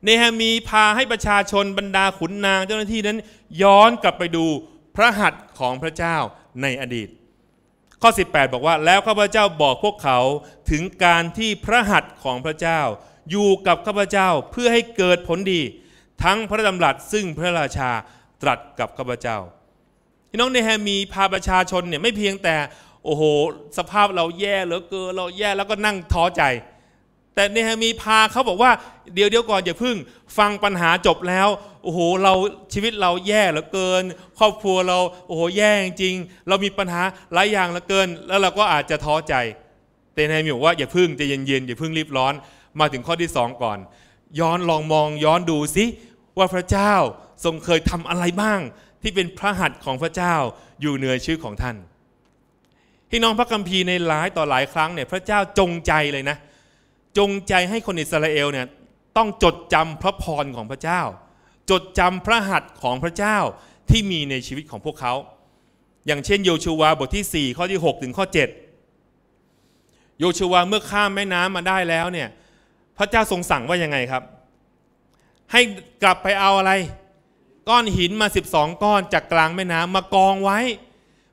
เนฮามีพาให้ประชาชนบรรดาขุนนาง เจ้าหน้าที่นั้นย้อนกลับไปดูพระหัตถ์ของพระเจ้าในอดีต ข้อ 18 บอกว่าแล้วข้าพเจ้าบอกพวกเขาถึงการที่พระหัตถ์ของพระเจ้า อยู่กับข้าพเจ้าเพื่อให้เกิดผลดี ทั้งพระดำรัสซึ่งพระราชาตรัสกับข้าพเจ้าพี่น้องเนแฮมีพาประชาชนเนี่ยไม่เพียงแต่ โอ้โหสภาพเราแย่เหลือเกินเราแย่แล้วก็นั่งท้อใจ แต่เนฮฮมีพาเขาบอกว่าเดี๋ยวเดี๋ยวก่อนอย่าพึ่งฟังปัญหาจบแล้ว โอ้โหเราชีวิตเราแย่เหลือเกิน ครอบครัวเราโอ้โหแย่จริง เรามีปัญหาหลายอย่างเหลือเกินแล้วเราก็อาจจะท้อใจเตนฮฮมีบอกว่าอย่าพึ่งจะเย็นๆอย่าพึ่งรีบร้อนมาถึงข้อที่สองก่อน ย้อนลองมองย้อนดูซิว่าพระเจ้าทรงเคยทำอะไรบ้างที่เป็นพระหัตถ์ของพระเจ้าอยู่เหนือชื่อของท่าน พี่น้องพระคัมภีร์ในหลายต่อหลายครั้งเนี่ยพระเจ้าจงใจเลยนะ จงใจให้คนอิสราเอลเนี่ยต้องจดจำพระพรของพระเจ้า จดจำพระหัตถ์ของพระเจ้าที่มีในชีวิตของพวกเขา อย่างเช่นโยชูวาบทที่ 4 ข้อที่ 6 ถึงข้อ 7 โยชูวา เมื่อข้ามแม่น้ำมาได้แล้วเนี่ยพระเจ้าทรงสั่งว่ายังไงครับ ให้กลับไปเอาอะไรก้อนหินมา12ก้อน จากกลางแม่น้ำมากองไว้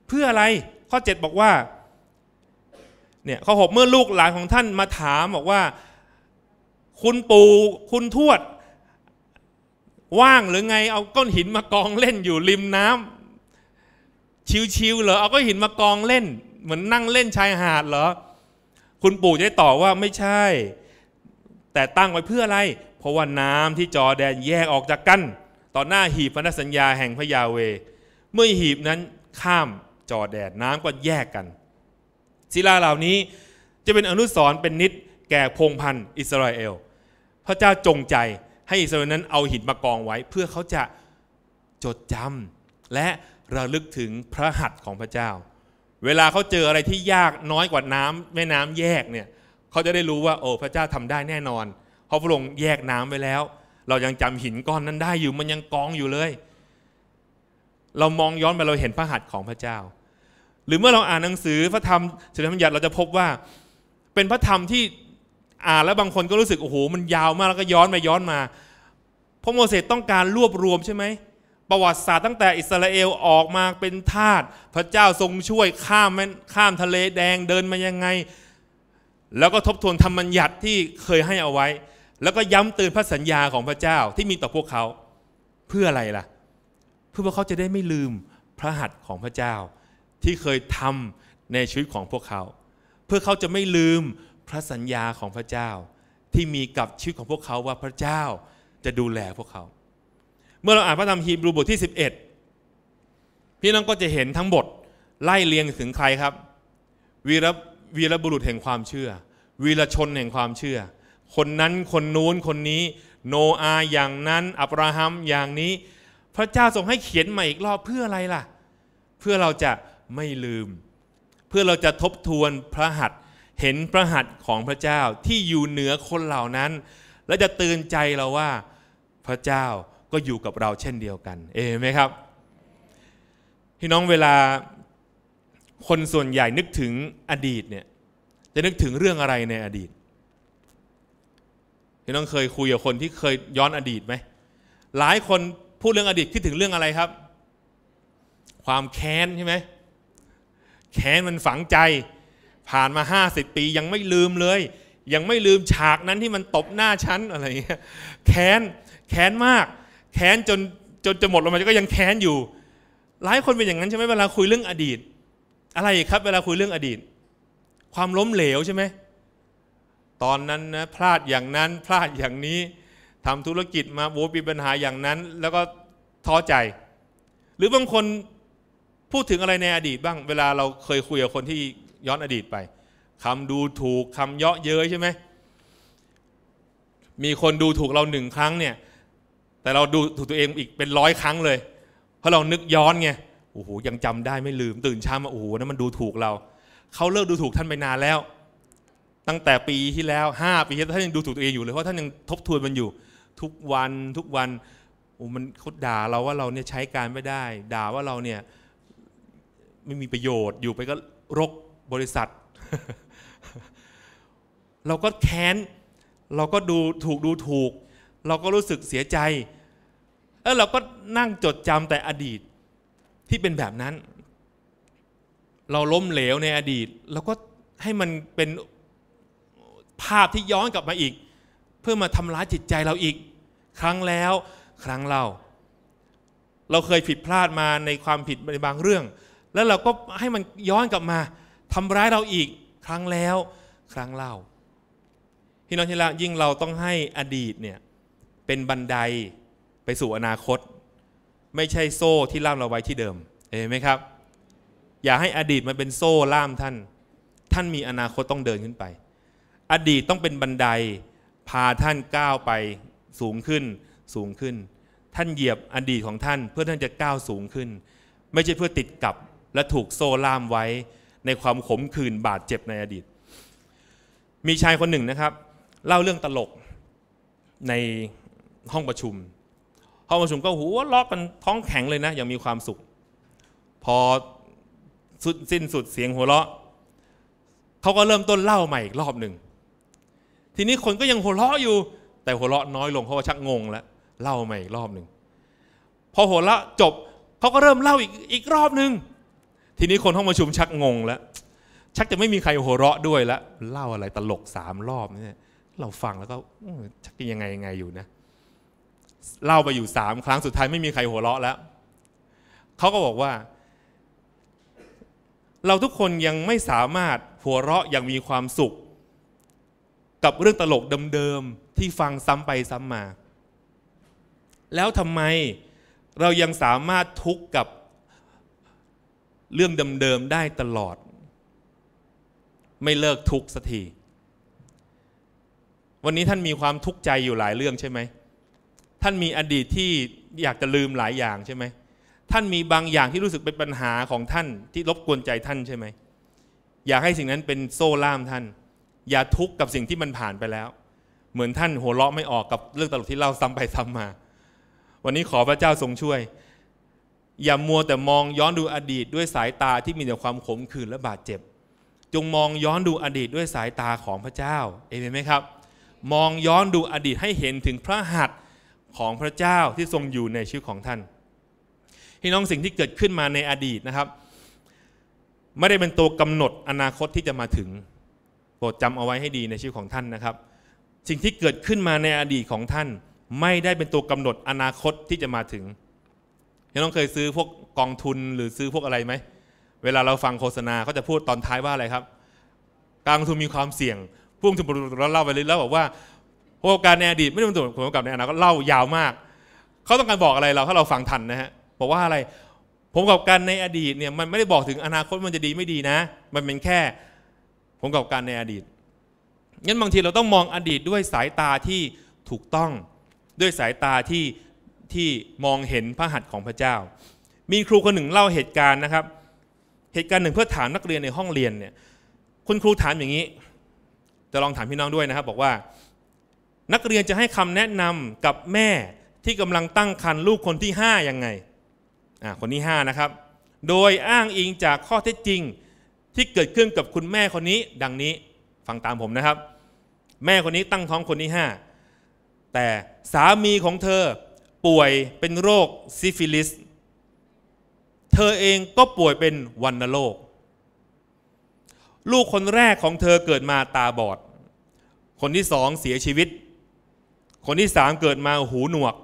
เพื่ออะไร ข้อ7บอกว่า เนี่ยข้อกเมื่อลูกหลานของท่านมาถามบอกว่า คุณปู่คุณทวด ว่างหรือไงเอาก้อนหินมากองเล่นอยู่ริมน้ำชิวๆเหรอเอาก้อนหินมากองเล่น เหมือนนั่งเล่นชายหาดเหรอคุณปู่จะตอบว่าไม่ใช่ แต่ตั้งไว้เพื่ออะไร เพราะว่าน้ำที่จอแดนแยกออกจากกันต่อหน้าหีบพันธสัญญาแห่งพระยาเวเมื่อหีบนั้นข้ามจอแดดน้ำก็แยกกัน ศิลาเหล่านี้จะเป็นอนุสร์เป็นนิด แก่พงพันธ์อิสราเอล พระเจ้าจงใจให้อิสราเอลนั้นเอาหินมากองไว้ เพื่อเขาจะจดจำและระลึกถึงพระหัตถ์ของพระเจ้า เวลาเขาเจออะไรที่ยากน้อยกว่าน้ำแม่น้ำแยกเนี่ยเขาจะได้รู้ว่า โอ้พระเจ้าทำได้แน่นอน เพราะพระองค์แยกน้ำไว้แล้วเรายังจำหินก้อนนั้นได้อยู่มันยังกองอยู่เลย เรามองย้อนไปเราเห็นพระหัตถ์ของพระเจ้า หรือเมื่อเราอ่านหนังสือพระธรรมสุนทรภัญญัติเราจะพบว่าเป็นพระธรรมที่อ่านแล้วบางคนก็รู้สึกโอ้โหมันยาวมากแล้วก็ย้อนไปย้อนมาพระโมเสสต้องการรวบรวมใช่ไหมประวัติศาสตร์ตั้งแต่ อิสราเอลออกมาเป็นทาสพระเจ้าทรงช่วยข้ามข้ามทะเลแดงเดินมายังไง แล้วก็ทบทวนธรรมัญญัติที่เคยให้เอาไว้แล้วก็ย้ำเตือนพระสัญญาของพระเจ้าที่มีต่อพวกเขาเพื่ออะไรล่ะ เพื่อพวกเขาจะได้ไม่ลืมพระหัตถ์ของพระเจ้า ที่เคยทำในชีวิตของพวกเขา เพื่อเขาจะไม่ลืมพระสัญญาของพระเจ้า ที่มีกับชีวิตของพวกเขาว่าพระเจ้าจะดูแลพวกเขา เมื่อเราอ่านพระธรรมฮีบรูบทที่ 11พี่น้องก็จะเห็นทั้งบทไล่เลียงถึงใครครับ วีรบุรุษแห่งความเชื่อ วีรชนแห่งความเชื่อคนนั้นคนนู้นคนนี้ โนอาอย่างนั้นอับราฮัมอย่างนี้ พระเจ้าทรงให้เขียนใหม่อีกรอบเพื่ออะไรล่ะ เพื่อเราจะไม่ลืม เพื่อเราจะทบทวนพระหัตถ์เห็นพระหัตถ์ของพระเจ้าที่อยู่เหนือคนเหล่านั้น และจะตื่นใจเราว่าพระเจ้าก็อยู่กับเราเช่นเดียวกันเอไหมครับ พี่น้องเวลาคนส่วนใหญ่นึกถึงอดีตเนี่ยจะนึกถึงเรื่องอะไรในอดีตพี่น้องเคยคุยกับคนที่เคยย้อนอดีตไหม หลายคนพูดเรื่องอดีตคิดถึงเรื่องอะไรครับ ความแค้นใช่ไหม แค้นมันฝังใจ ผ่านมา 50 ปียังไม่ลืมเลย ยังไม่ลืมฉากนั้นที่มันตบหน้าฉันอะไรเงี้ย แค้น แค้นมาก แค้นจนจนจะหมดลงมาก็ยังแค้นอยู่ หลายคนเป็นอย่างนั้นใช่ไหมเวลาคุยเรื่องอดีต อะไรครับ เวลาคุยเรื่องอดีต ความล้มเหลวใช่ไหมตอนนั้นนะ พลาดอย่างนั้น พลาดอย่างนี้ทำธุรกิจมาโวมีปัญหาอย่างนั้น แล้วก็ท้อใจ หรือบางคนพูดถึงอะไรในอดีตบ้าง เวลาเราเคยคุยกับคนที่ย้อนอดีตไปคำดูถูกคำเยาะเย้ยใช่ไหมมีคนดูถูกเราหนึ่งครั้งเนี่ย แต่เราดูถูกตัวเองอีกเป็นร้อยครั้งเลย เพราะเรานึกย้อนไงโอ้โหยังจำได้ไม่ลืมตื่นเช้ามาโอ้โหนั่นมันดูถูกเราเขาเลิกดูถูกท่านไปนานแล้วตั้งแต่ปีที่แล้ว 5 ปีที่ท่านยังดูถูกตัวเองอยู่เลยเพราะท่านยังทบทวนมันอยู่ทุกวันทุกวันโอ้มันเขาด่าเราว่าเราเนี่ยใช้การไม่ได้ ด่าว่าเราเนี่ยไม่มีประโยชน์อยู่ไปก็รกบริษัท เราก็แค้นเราก็ดูถูกดูถูก เราก็รู้สึกเสียใจเออเราก็นั่งจดจำแต่อดีตที่เป็นแบบนั้น เราล้มเหลวในอดีตเราก็ให้มันเป็นภาพที่ย้อนกลับมาอีก เพื่อมาทำร้ายจิตใจเราอีก ครั้งแล้วครั้งเล่าเราเคยผิดพลาดมาในความผิดในบางเรื่อง แล้วเราก็ให้มันย้อนกลับมาทำร้ายเราอีกครั้งแล้ว ครั้งเล่าพี่น้องที่รัก ยิ่งเราต้องให้อดีตเนี่ย เป็นบันไดไปสู่อนาคต ไม่ใช่โซ่ที่ล่ามเราไว้ที่เดิมเห็นไหมครับอย่าให้อดีตมันเป็นโซ่ล่ามท่านท่านมีอนาคตต้องเดินขึ้นไปอดีตต้องเป็นบันไดพาท่านก้าวไปสูงขึ้นสูงขึ้น ท่านเหยียบอดีตของท่านเพื่อท่านจะก้าวสูงขึ้น ไม่ใช่เพื่อติดกับ และถูกโซ่ล่ามไว้ ในความขมขื่นบาดเจ็บในอดีต มีชายคนหนึ่งนะครับ เล่าเรื่องตลกในห้องประชุม ห้องประชุมก็หัวาล็อกกันท้องแข็งเลยนะยังมีความสุข พอสุดสิ้นสุดเสียงหัวเราะเขาก็เริ่มต้นเล่าใหม่อีกรอบหนึ่งทีนี้คนก็ยังหัวเราะอยู่ แต่หัวเราะน้อยลงเพราะว่าชักงงแล้วเล่าใหม่อีกรอบหนึ่งพอหัวเราะจบเขาก็เริ่มเล่าอีกอีกรอบหนึ่งทีนี้คนห้องประชุมชักงงแล้วชักจะไม่มีใครหัวเราะด้วยแล้วเล่าอะไรตลกสามรอบเนี่ยเราฟังแล้วก็ชักยังไงยังไงอยู่นะเล่าไปอยู่สามครั้งสุดท้ายไม่มีใครหัวเราะแล้วเขาก็บอกว่า เราทุกคนยังไม่สามารถหัวเราะอย่างมีความสุขกับเรื่องตลกเดิมๆที่ฟังซ้ำไปซ้ำมา แล้วทำไมเรายังสามารถทุกข์กับเรื่องเดิมๆได้ตลอด ไม่เลิกทุกข์สักที วันนี้ท่านมีความทุกข์ใจอยู่หลายเรื่องใช่ไหม ท่านมีอดีตที่อยากจะลืมหลายอย่างใช่ไหม ท่านมีบางอย่างที่รู้สึกเป็นปัญหาของท่านที่รบกวนใจท่านใช่ไหม อยากให้สิ่งนั้นเป็นโซ่ล่ามท่านอย่าทุกข์กับสิ่งที่มันผ่านไปแล้ว เหมือนท่านหัวเราะไม่ออกกับเรื่องตลกที่เล่าซ้ำไปซ้ำมา วันนี้ขอพระเจ้าทรงช่วย อย่ามัวแต่มองย้อนดูอดีตด้วยสายตาที่มีแต่ความขมขื่นและบาดเจ็บ จงมองย้อนดูอดีตด้วยสายตาของพระเจ้าเอเมนไหมครับ มองย้อนดูอดีตให้เห็นถึงพระหัตถ์ของพระเจ้าที่ทรงอยู่ในชีวิตของท่าน พี่น้องสิ่งที่เกิดขึ้นมาในอดีตนะครับ ไม่ได้เป็นตัวกำหนดอนาคตที่จะมาถึงโปรดจำเอาไว้ให้ดีในชีวิตของท่านนะครับ สิ่งที่เกิดขึ้นมาในอดีตของท่าน ไม่ได้เป็นตัวกำหนดอนาคตที่จะมาถึงยังต้องเคยซื้อพวกกองทุนหรือซื้อพวกอะไรไหม เวลาเราฟังโฆษณาเขาจะพูดตอนท้ายว่าอะไรครับการลงทุนมีความเสี่ยงพุ่งถึงบริษัทเล่าไปเลยแล้วบอกว่าโวการในอดีตไม่ได้เป็นตัวผลประกอบในอนาคตเล่ายาวมาก เขาต้องการบอกอะไรเราถ้าเราฟังทันนะฮะบอกว่าอะไรผมกับการในอดีตเนี่ยมันไม่ได้บอกถึงอนาคตมันจะดีไม่ดีนะ มันเป็นแค่ผมกับการในอดีต งั้นบางทีเราต้องมองอดีตด้วยสายตาที่ถูกต้องด้วยสายตาที่ที่ มองเห็นพระหัตถ์ของพระเจ้า มีครูคนหนึ่ง เล่าเหตุการณ์นะครับ เหตุการณ์หนึ่งเพื่อถามนักเรียนในห้องเรียนเนี่ย คุณครูถามอย่างนี้ จะลองถามพี่น้องด้วยนะครับ บอกว่า นักเรียนจะให้คำแนะนำกับแม่ที่กำลังตั้งครรภ์ลูกคนที่ 5 ยังไง อ่าคนที่ 5 นะครับ โดยอ้างอิงจากข้อเท็จจริงที่เกิดขึ้นกับคุณแม่คนนี้ดังนี้ ฟังตามผมนะครับ แม่คนนี้ตั้งท้องคนที่5แต่สามีของเธอป่วยเป็นโรคซิฟิลิส เธอเองก็ป่วยเป็นวันโรค ลูกคนแรกของเธอเกิดมาตาบอดคนที่สองเสียชีวิต คนที่สามเกิดมาหูหนวก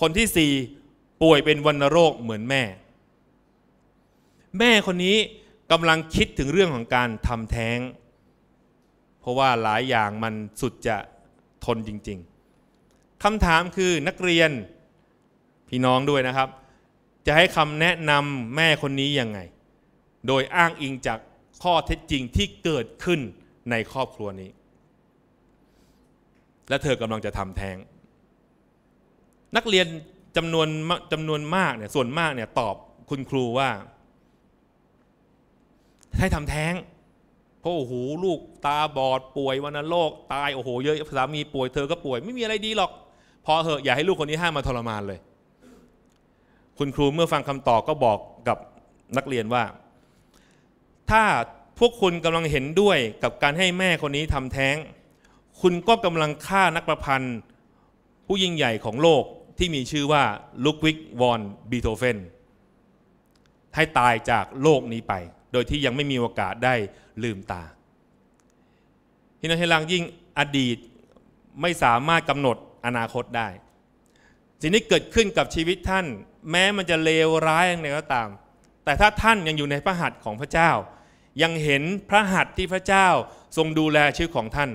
คนที่สี่ป่วยเป็นวันโรคเหมือนแม่ แม่คนนี้กำลังคิดถึงเรื่องของการทำแท้งเพราะว่าหลายอย่างมันสุดจะทนจริงๆคำถามคือนักเรียนพี่น้องด้วยนะครับ จะให้คำแนะนำแม่คนนี้ยังไง โดยอ้างอิงจากข้อเท็จจริงที่เกิดขึ้นในครอบครัวนี้ และเธอกำลังจะทำแท้งนักเรียนจำนวนจำนวนมากเนี่ยส่วนมากเนี่ยตอบคุณครูว่าให้ทำแท้ง เพราะโอ้โหลูกตาบอดป่วยวันโรคตายโอ้โหเยอะสามีป่วยเธอก็ป่วยไม่มีอะไรดีหรอก พอเหอะอย่าให้ลูกคนนี้ห้ามมาทรมานเลย คุณครูเมื่อฟังคำตอบก็บอกกับนักเรียนว่า ถ้าพวกคุณกำลังเห็นด้วยกับการให้แม่คนนี้ทำแท้ง คุณก็กำลังฆ่านักประพันธ์ ผู้ยิ่งใหญ่ของโลกที่มีชื่อว่าลุควิกวอนบีโทเฟนให้ตายจากโลกนี้ไปโดยที่ยังไม่มีโอกาสได้ลืมตาี่นาเฮรังยิ่งอดีตไม่สามารถกำหนดอนาคตได้ สิ่งนี้เกิดขึ้นกับชีวิตท่าน แม้มันจะเลวร้ายอย่างไรก็ตาม แต่ถ้าท่านยังอยู่ในพระหัตถ์ของพระเจ้า ยังเห็นพระหัตถ์ที่พระเจ้าทรงดูแลชีวิตของท่าน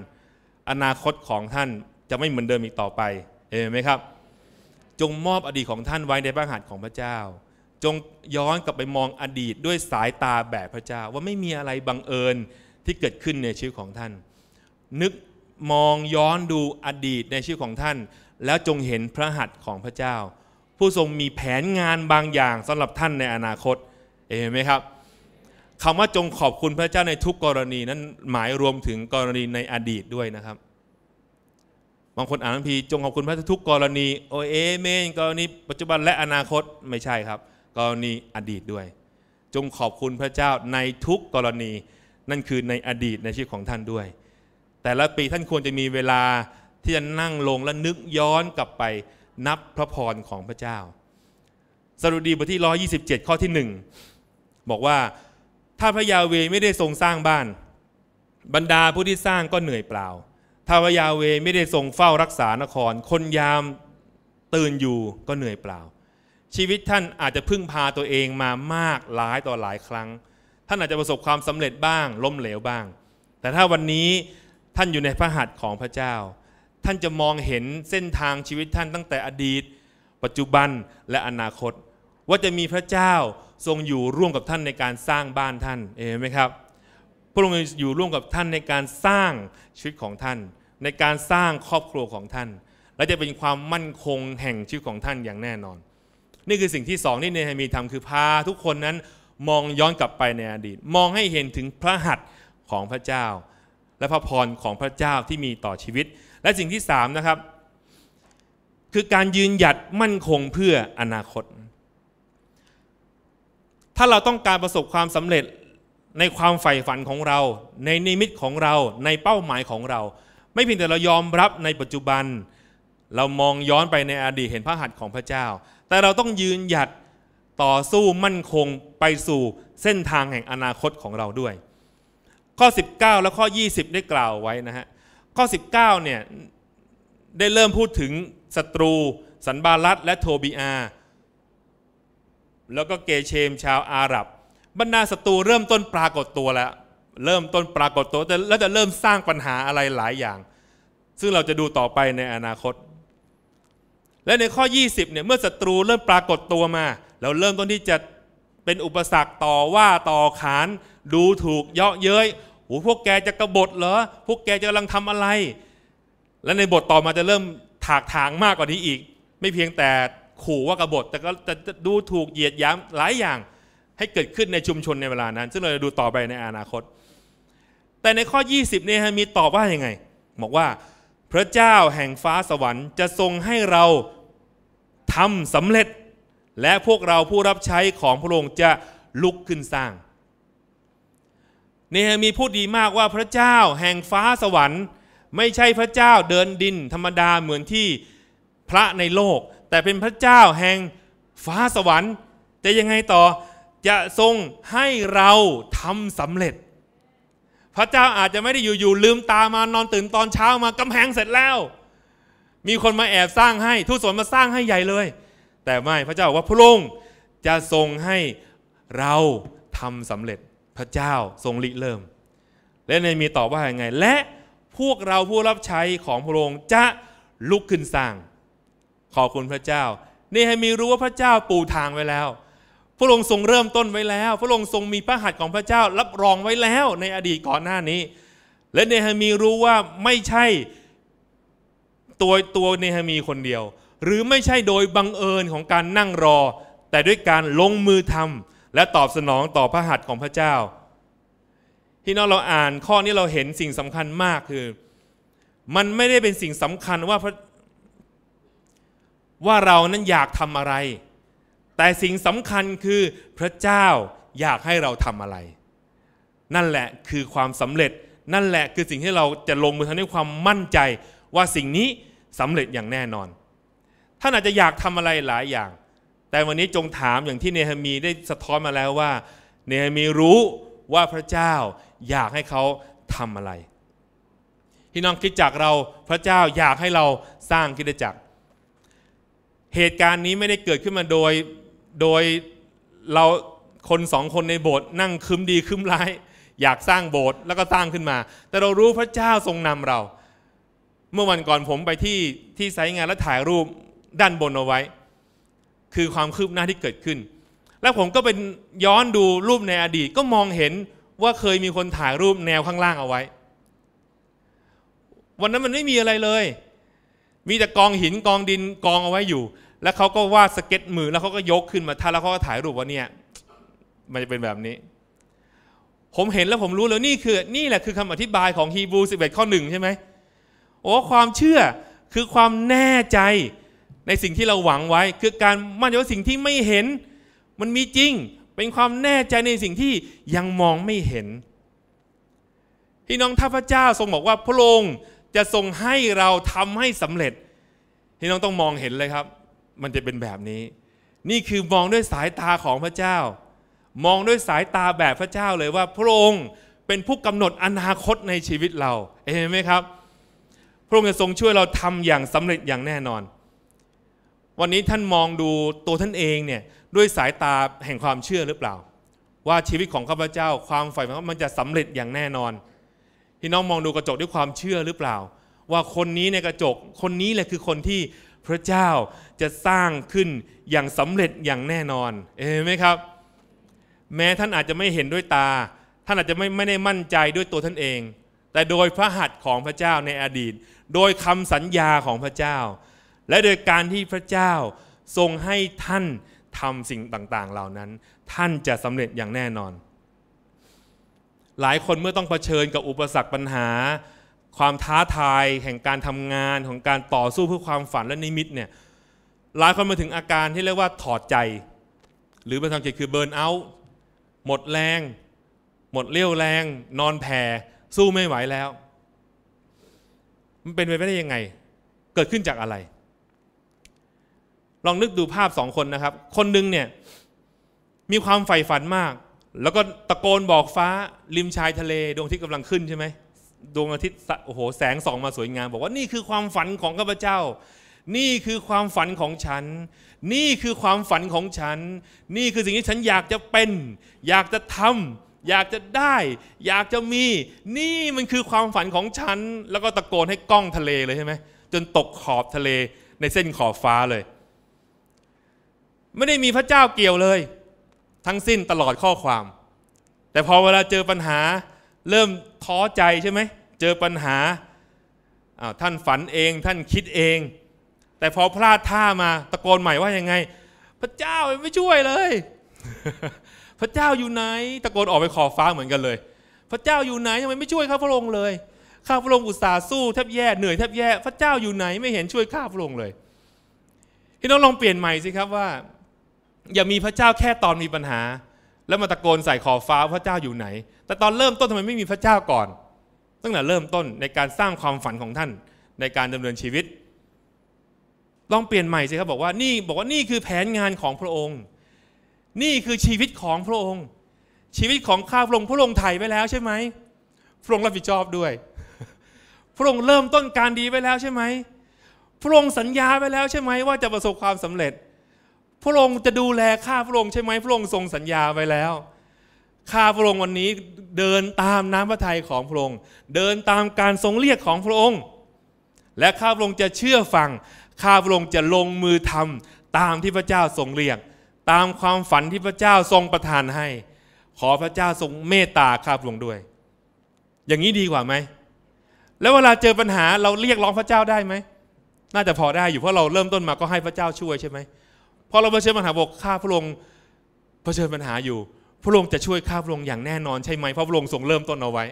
อนาคตของท่านจะไม่เหมือนเดิมอีกต่อไปเห็นไหมครับจงมอบอดีตของท่านไว้ในพระหัตถ์ของพระเจ้าจงย้อนกลับไปมองอดีตด้วยสายตาแบบพระเจ้าว่าไม่มีอะไรบังเอิญที่เกิดขึ้นในชีวิตของท่าน นึกมองย้อนดูอดีตในชีวิตของท่าน แล้วจงเห็นพระหัตถ์ของพระเจ้า ผู้ทรงมีแผนงานบางอย่างสำหรับท่านในอนาคตเห็นไหมครับคำว่าจงขอบคุณพระเจ้าในทุกกรณีนั้นหมายรวมถึงกรณีในอดีตด้วยนะครับบางคนอ่านพระคัมภีร์จงขอบคุณพระเจ้าทุกกรณีโอเอเมนกรณี ปัจจุบันและอนาคตไม่ใช่ครับกรณีอดีตด้วยจงขอบคุณพระเจ้าในทุกกรณีนั่นคือในอดีตในชีวิตของท่านด้วย แต่ละปีท่านควรจะมีเวลาที่จะนั่งลงและนึกย้อนกลับไปนับพระพรของพระเจ้าสรุดีบทที่ 127ข้อที่1บอกว่าถ้าพระยาเวไม่ได้ทรงสร้างบ้าน บรรดาผู้ที่สร้างก็เหนื่อยเปล่าถ้าพระยาเวไม่ได้ทรงเฝ้ารักษานครคนยามตื่นอยู่ก็เหนื่อยเปล่าชีวิตท่านอาจจะพึ่งพาตัวเองมามากหลายต่อหลายครั้ง ท่านอาจจะประสบความสำเร็จบ้างล้มเหลวบ้าง แต่ถ้าวันนี้ท่านอยู่ในพระหัตถ์ของพระเจ้า ท่านจะมองเห็นเส้นทางชีวิตท่าน ตั้งแต่อดีต ปัจจุบันและอนาคต ว่าจะมีพระเจ้าทรงอยู่ร่วมกับท่านในการสร้างบ้านท่านเองนไหมครับ พระองค์อยู่ร่วมกับท่านในการสร้างชีวิตของท่าน ในการสร้างครอบครัวของท่าน และจะเป็นความมั่นคงแห่งชีวิตของท่านอย่างแน่นอนนี่คือสิ่งที่สองที่เนหามีทำคือ พาทุกคนนั้นมองย้อนกลับไปในอดีต มองให้เห็นถึงพระหัตถ์ของพระเจ้า และพระพรของพระเจ้าที่มีต่อชีวิต และสิ่งที่สามนะครับ คือการยืนหยัดมั่นคงเพื่ออนาคต ถ้าเราต้องการประสบความสำเร็จในความใฝ่ฝันของเรา ในนิมิตของเราในเป้าหมายของเรา ไม่เพียงแต่เรายอมรับในปัจจุบัน เรามองย้อนไปในอดีตเห็นพระหัตถ์ของพระเจ้าแต่เราต้องยืนหยัดต่อสู้มั่นคงไปสู่เส้นทางแห่งอนาคตของเราด้วย ข้อ 19 และข้อ 20 ได้กล่าวไว้นะฮะข้อ 19 เนี่ย ได้เริ่มพูดถึงศัตรูสันบาลัตและโทบีอา แล้วก็เกเชมชาวอาหรับ บรรดาศัตรูเริ่มต้นปรากฏตัวแล้ว เริ่มต้นปรากฏตัวแล้วจะเริ่มสร้างปัญหาอะไรหลายอย่าง ซึ่งเราจะดูต่อไปในอนาคตและในข้อ 20 เนี่ย เมื่อศัตรูเริ่มปรากฏตัวมาเราเริ่มต้นที่จะเป็นอุปสรรคต่อว่าต่อขานดูถูกเยาะเย้ยโอ้พวกแกจะกบฏเหรอ พวกแกจะกำลังทำอะไร และในบทต่อมาจะเริ่มถากถางมากกว่านี้อีก ไม่เพียงแต่ขู่ว่ากบฏ แต่ก็จะดูถูกเหยียดหยามหลายอย่าง ให้เกิดขึ้นในชุมชนในเวลานั้น ซึ่งเราจะดูต่อไปในอนาคต แต่ในข้อ 20 เนี่ยมีตอบว่าอย่างไงบอกว่าพระเจ้าแห่งฟ้าสวรรค์จะทรงให้เราทำสำเร็จ และพวกเราผู้รับใช้ของพระองค์จะลุกขึ้นสร้างเนหมีพูดดีมากว่าพระเจ้าแห่งฟ้าสวรรค์ ไม่ใช่พระเจ้าเดินดินธรรมดาเหมือนที่พระในโลก แต่เป็นพระเจ้าแห่งฟ้าสวรรค์ จะยังไงต่อจะทรงให้เราทำสำเร็จพระเจ้าอาจจะไม่ได้อยู่ๆลืมตามานอนตื่นตอนเช้ามากำแพงเสร็จแล้ว มีคนมาแอบสร้างให้ทุส่วนมาสร้างให้ใหญ่เลย แต่ไม่พระเจ้าว่าพระองค์จะทรงให้เราทำสำเร็จพระเจ้าทรงริเริ่มและในมีตอบว่าอย่างไงและพวกเราผู้รับใช้ของพระองค์จะลุกขึ้นสร้าง ขอบคุณพระเจ้า นี่ให้มีรู้ว่าพระเจ้าปูทางไว้แล้วพระองค์ทรงเริ่มต้นไว้แล้ว พระองค์ทรงมีพระหัตถ์ของพระเจ้ารับรองไว้แล้วในอดีตก่อนหน้านี้ และเนหามีรู้ว่าไม่ใช่ตัวตัวเนหามีคนเดียว หรือไม่ใช่โดยบังเอิญของการนั่งรอ แต่ด้วยการลงมือทำและตอบสนองต่อพระหัตถ์ของพระเจ้า ที่นองเราอ่านข้อนี้เราเห็นสิ่งสำคัญมากคือ มันไม่ได้เป็นสิ่งสำคัญว่าว่าเรานั้นอยากทำอะไรแต่สิ่งสำคัญคือพระเจ้าอยากให้เราทำอะไร นั่นแหละคือความสำเร็จ นั่นแหละคือสิ่งที่เราจะลงมือทำด้วยความมั่นใจว่าสิ่งนี้สำเร็จอย่างแน่นอน ท่านอาจจะอยากทำอะไรหลายอย่าง แต่วันนี้จงถามอย่างที่เนฮามีได้สะท้อนมาแล้วว่า เนฮามีรู้ว่าพระเจ้าอยากให้เขาทำอะไรพี่น้องคิดจากเราพระเจ้าอยากให้เราสร้างคิดจักร เหตุการณ์นี้ไม่ได้เกิดขึ้นมาโดยโดยเราคนสองคนในโบสถ์นั่งคืมดีคืมร้าย อยากสร้างโบสถ์แล้วก็สร้างขึ้นมา แต่เรารู้พระเจ้าทรงนำเรา เมื่อวันก่อนผมไปที่ ที่ไซต์งานและถ่ายรูปด้านบนเอาไว้ คือความคืบหน้าที่เกิดขึ้น แล้วผมก็เป็นย้อนดูรูปในอดีตก็มองเห็นว่าเคยมีคนถ่ายรูปแนวข้างล่างเอาไว้ วันนั้นมันไม่มีอะไรเลย มีแต่กองหินกองดินกองเอาไว้อยู่แล้วเขาก็วาดสเก็ตมือแล้วเขาก็ยกขึ้นมาท่าแล้วเขาก็ถ่ายรูปว่าเนี่ย มันจะเป็นแบบนี้ ผมเห็นแล้วผมรู้แล้วนี่คือนี่แหละคือคำอธิบายของฮีบรู 11 ข้อหนึ่งใช่ไหมโอ้ความเชื่อคือความแน่ใจในสิ่งที่เราหวังไว้ คือการมั่นใจว่าสิ่งที่ไม่เห็น มันมีจริงเป็นความแน่ใจในสิ่งที่ยังมองไม่เห็นพี่น้องท้าพระเจ้าทรงบอกว่าพระองค์จะทรงให้เราทำให้สำเร็จพี่น้องต้องมองเห็นเลยครับมันจะเป็นแบบนี้ นี่คือมองด้วยสายตาของพระเจ้า มองด้วยสายตาแบบพระเจ้าเลยว่าพระองค์เป็นผู้กำหนดอนาคตในชีวิตเราเห็นไหมครับ พระองค์จะทรงช่วยเราทำอย่างสำเร็จอย่างแน่นอน วันนี้ท่านมองดูตัวท่านเองเนี่ย ด้วยสายตาแห่งความเชื่อหรือเปล่า ว่าชีวิตของข้าพเจ้าความฝ่ายมันจะสำเร็จอย่างแน่นอนพี่น้องมองดูกระจกด้วยความเชื่อหรือเปล่า ว่าคนนี้ในกระจกคนนี้แหละคือคนที่พระเจ้าจะสร้างขึ้นอย่างสำเร็จอย่างแน่นอนเห็นไหมครับ แม้ท่านอาจจะไม่เห็นด้วยตา ท่านอาจจะไม่ไม่ได้มั่นใจด้วยตัวท่านเอง แต่โดยพระหัตถ์ของพระเจ้าในอดีต โดยคำสัญญาของพระเจ้า และโดยการที่พระเจ้าทรงให้ท่านทำสิ่งต่างๆเหล่านั้น ท่านจะสำเร็จอย่างแน่นอน หลายคนเมื่อต้องเผชิญกับอุปสรรคปัญหาความท้าทายแห่งการทำงานของการต่อสู้เพื่อความฝันและนิมิตเนี่ยหลายคนมาถึงอาการที่เรียกว่าถอดใจ หรือภาษาอังกฤษคือเบิร์นเอาท์หมดแรง หมดเรี่ยวแรง นอนแผ่สู้ไม่ไหวแล้ว มันเป็นไปไม่ได้ยังไง เกิดขึ้นจากอะไร ลองนึกดูภาพสองคนนะครับ คนหนึ่งเนี่ย มีความใฝ่ฝันมาก แล้วก็ตะโกนบอกฟ้า ริมชายทะเลดวงที่กำลังขึ้นใช่ไหมดวงอาทิตย์โอ้โหแสงส่องมาสวยงาม บอกว่านี่คือความฝันของข้าพเจ้า นี่คือความฝันของฉัน นี่คือความฝันของฉัน นี่คือสิ่งที่ฉันอยากจะเป็น อยากจะทำ อยากจะได้ อยากจะมี นี่มันคือความฝันของฉัน แล้วก็ตะโกนให้กล้องทะเลเลยใช่ไหมจนตกขอบทะเลในเส้นขอบฟ้าเลย ไม่ได้มีพระเจ้าเกี่ยวเลย ทั้งสิ้นตลอดข้อความ แต่พอเวลาเจอปัญหาเริ่มท้อใจใช่ไหมเจอปัญหาท่านฝันเองท่านคิดเอง แต่พอพลาดท่ามาตะโกนใหม่ว่ายังไง พระเจ้าไม่ช่วยเลย พระเจ้าอยู่ไหน ตะโกนออกไปขอฟ้าเหมือนกันเลย พระเจ้าอยู่ไหนทำไมไม่ช่วย ข้าพระองค์เลย ข้าพระองค์อุตส่าห์สู้แทบแย่เหนื่อยแทบแย่พระเจ้าอยู่ไหน ไม่เห็นช่วยข้าพระองค์เลยพี่น้องลองเปลี่ยนใหม่สิครับว่า อย่ามีพระเจ้าแค่ตอนมีปัญหาแล้วมาตะโกนใส่ขอบฟ้าพระเจ้าอยู่ไหน แต่ตอนเริ่มต้นทำไมไม่มีพระเจ้าก่อน ตั้งแต่เริ่มต้นในการสร้างความฝันของท่านในการดำเนินชีวิตลองเปลี่ยนใหม่สิครับบอกว่านี่บอกว่านี่คือแผนงานของพระองค์ นี่คือชีวิตของพระองค์ ชีวิตของข้าพระองค์พระองค์ไถ่ไว้แล้วใช่ไหม พระองค์รับผิดชอบด้วย พระองค์เริ่มต้นการดีไว้แล้วใช่ไหมพระองค์สัญญาไว้แล้วใช่ไหมว่าจะประสบความสำเร็จพระองค์จะดูแลข้าพระองค์ใช่ไหม พระองค์ทรงสัญญาไว้แล้ว ข้าพระองค์วันนี้เดินตามน้ำพระทัยของพระองค์เดินตามการทรงเรียกของพระองค์ และข้าพระองค์จะเชื่อฟัง ข้าพระองค์จะลงมือทำตามที่พระเจ้าทรงเรียก ตามความฝันที่พระเจ้าทรงประทานให้ ขอพระเจ้าทรงเมตตาข้าพระองค์ด้วย อย่างนี้ดีกว่าไหม แล้วเวลาเจอปัญหาเราเรียกร้องพระเจ้าได้ไหม น่าจะพอได้อยู่เพราะเราเริ่มต้นมาก็ให้พระเจ้าช่วยใช่ไหมพอเราเผชิญปัญหาบอกข้าพระองค์เผชิญปัญหาอยู่ พระองค์จะช่วยข้าพระองค์อย่างแน่นอนใช่ไหม เพราะพระองค์ทรงเริ่มต้นเอาไว้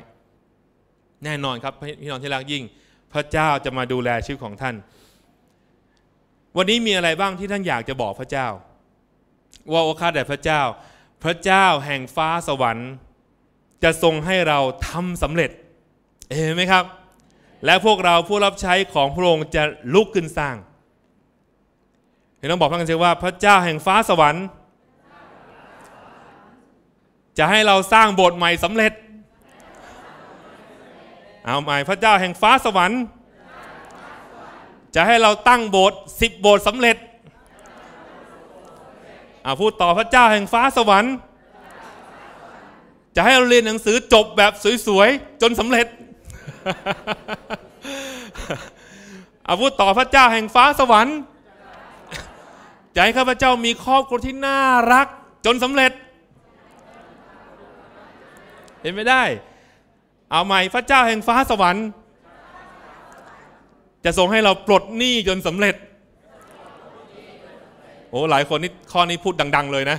แน่นอนครับพี่น้องที่รักยิ่ง พระเจ้าจะมาดูแลชีวิตของท่าน วันนี้มีอะไรบ้างที่ท่านอยากจะบอกพระเจ้า ว่าโอคาแด่พระเจ้า พระเจ้าแห่งฟ้าสวรรค์ จะทรงให้เราทำสำเร็จเห็นไหมครับ และพวกเราผู้รับใช้ของพระองค์จะลุกขึ้นสร้างเห็นต้องบอกพระกันเช่ว่าพระเจ้าแห่งฟ้าสวรรค์ จะให้เราสร้างโบสถ์ใหม่สำเร็จ เอาใหม่พระเจ้าแห่งฟ้าสวรรค์ จะให้เราตั้งโบสถ์สิบโบสถ์สำเร็จเอาพูดต่อพระเจ้าแห่งฟ้าสวรรค์ จะให้เราเรียนหนังสือจบแบบสวยๆจนสำเร็จเอาพูดต่อพระเจ้าแห่งฟ้าสวรรค์จให้ข้าพเจ้ามี ครอบครัวที่ น่า รัก จนสำเร็จ เห็นไม่ได้ เอาใหม่พระเจ้า แห่ง ฟ้าสวรรค์ จะทรงให้เราปลดหนี้ จนสำเร็จ โอ้หลายคนนี่ข้อนี้พูดดัง ๆ เลยนะ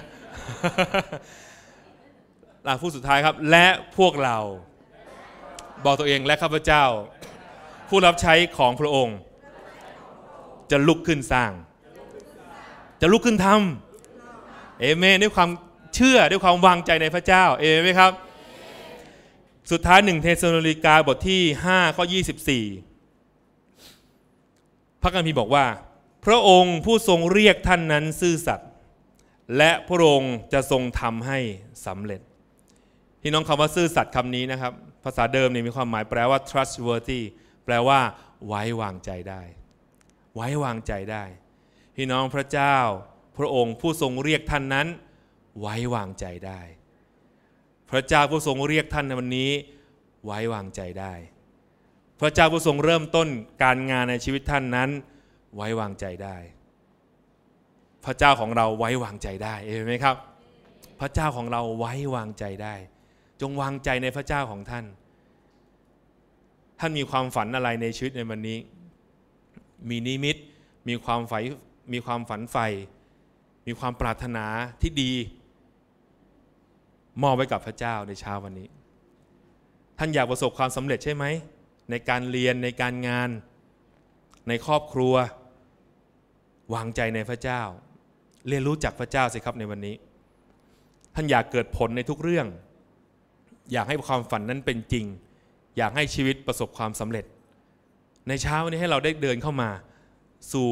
หลังพูดสุดท้ายครับ และพวกเรา บอกตัวเองและข้าพเจ้า ผู้รับใช้ของพระองค์ จะลุกขึ้นสร้างจะลุกขึ้นทำเอเมนด้วยความเชื่อ ด้วยความวางใจในพระเจ้า เอเมนไหมครับ สุดท้ายหนึ่งเทสโนลิกาบทที่5ข้อ24 พระคัมภีร์บอกว่า พระองค์ผู้ทรงเรียกท่านนั้น ซื่อสัตย์ และพระองค์จะทรงทำให้สำเร็จพี่น้องคำว่าซื่อสัตย์คำนี้นะครับ ภาษาเดิมนี่มีความหมายแปลว่า trustworthy แปลว่า ไว้วางใจได้ ไว้วางใจได้พี่น้องพระเจ้าพระองค์ผู้ทรงเรียกท่านนั้น ไว้วางใจได้ พระเจ้าผู้ทรงเรียกท่านในวันนี้ ไว้วางใจได้ พระเจ้าผู้ทรงเริ่มต้นการงานในชีวิตท่านนั้น ไว้วางใจได้ พระเจ้าของเราไว้วางใจได้เห็นไหมครับ พระเจ้าของเราไว้วางใจได้ จงวางใจในพระเจ้าของท่าน ท่านมีความฝันอะไรในชีวิตในวันนี้ มีนิมิตมีความใฝ่มีความฝันใฝ่มีความปรารถนาที่ดี มอบไว้กับพระเจ้าในเช้าวันนี้ ท่านอยากประสบความสำเร็จใช่ไหมในการเรียนในการงานในครอบครัว วางใจในพระเจ้า เรียนรู้จากพระเจ้าสิครับในวันนี้ ท่านอยากเกิดผลในทุกเรื่อง อยากให้ความฝันนั้นเป็นจริง อยากให้ชีวิตประสบความสำเร็จ ในเช้าวันี้ให้เราได้เดินเข้ามาสู่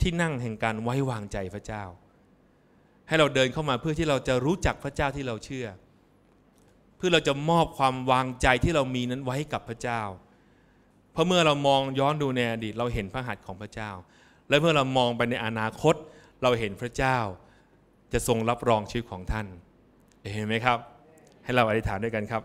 ที่นั่งแห่งการไว้วางใจพระเจ้า ให้เราเดินเข้ามาเพื่อที่เราจะรู้จักพระเจ้าที่เราเชื่อ เพื่อเราจะมอบความวางใจที่เรามีนั้นไว้กับพระเจ้า เพราะเมื่อเรามองย้อนดูในอดีตเราเห็นพระหัตถ์ของพระเจ้า และเมื่อเรามองไปในอนาคตเราเห็นพระเจ้า จะทรงรับรองชีวิตของท่านเห็นไหมครับ ให้เราอธิษฐานด้วยกันครับ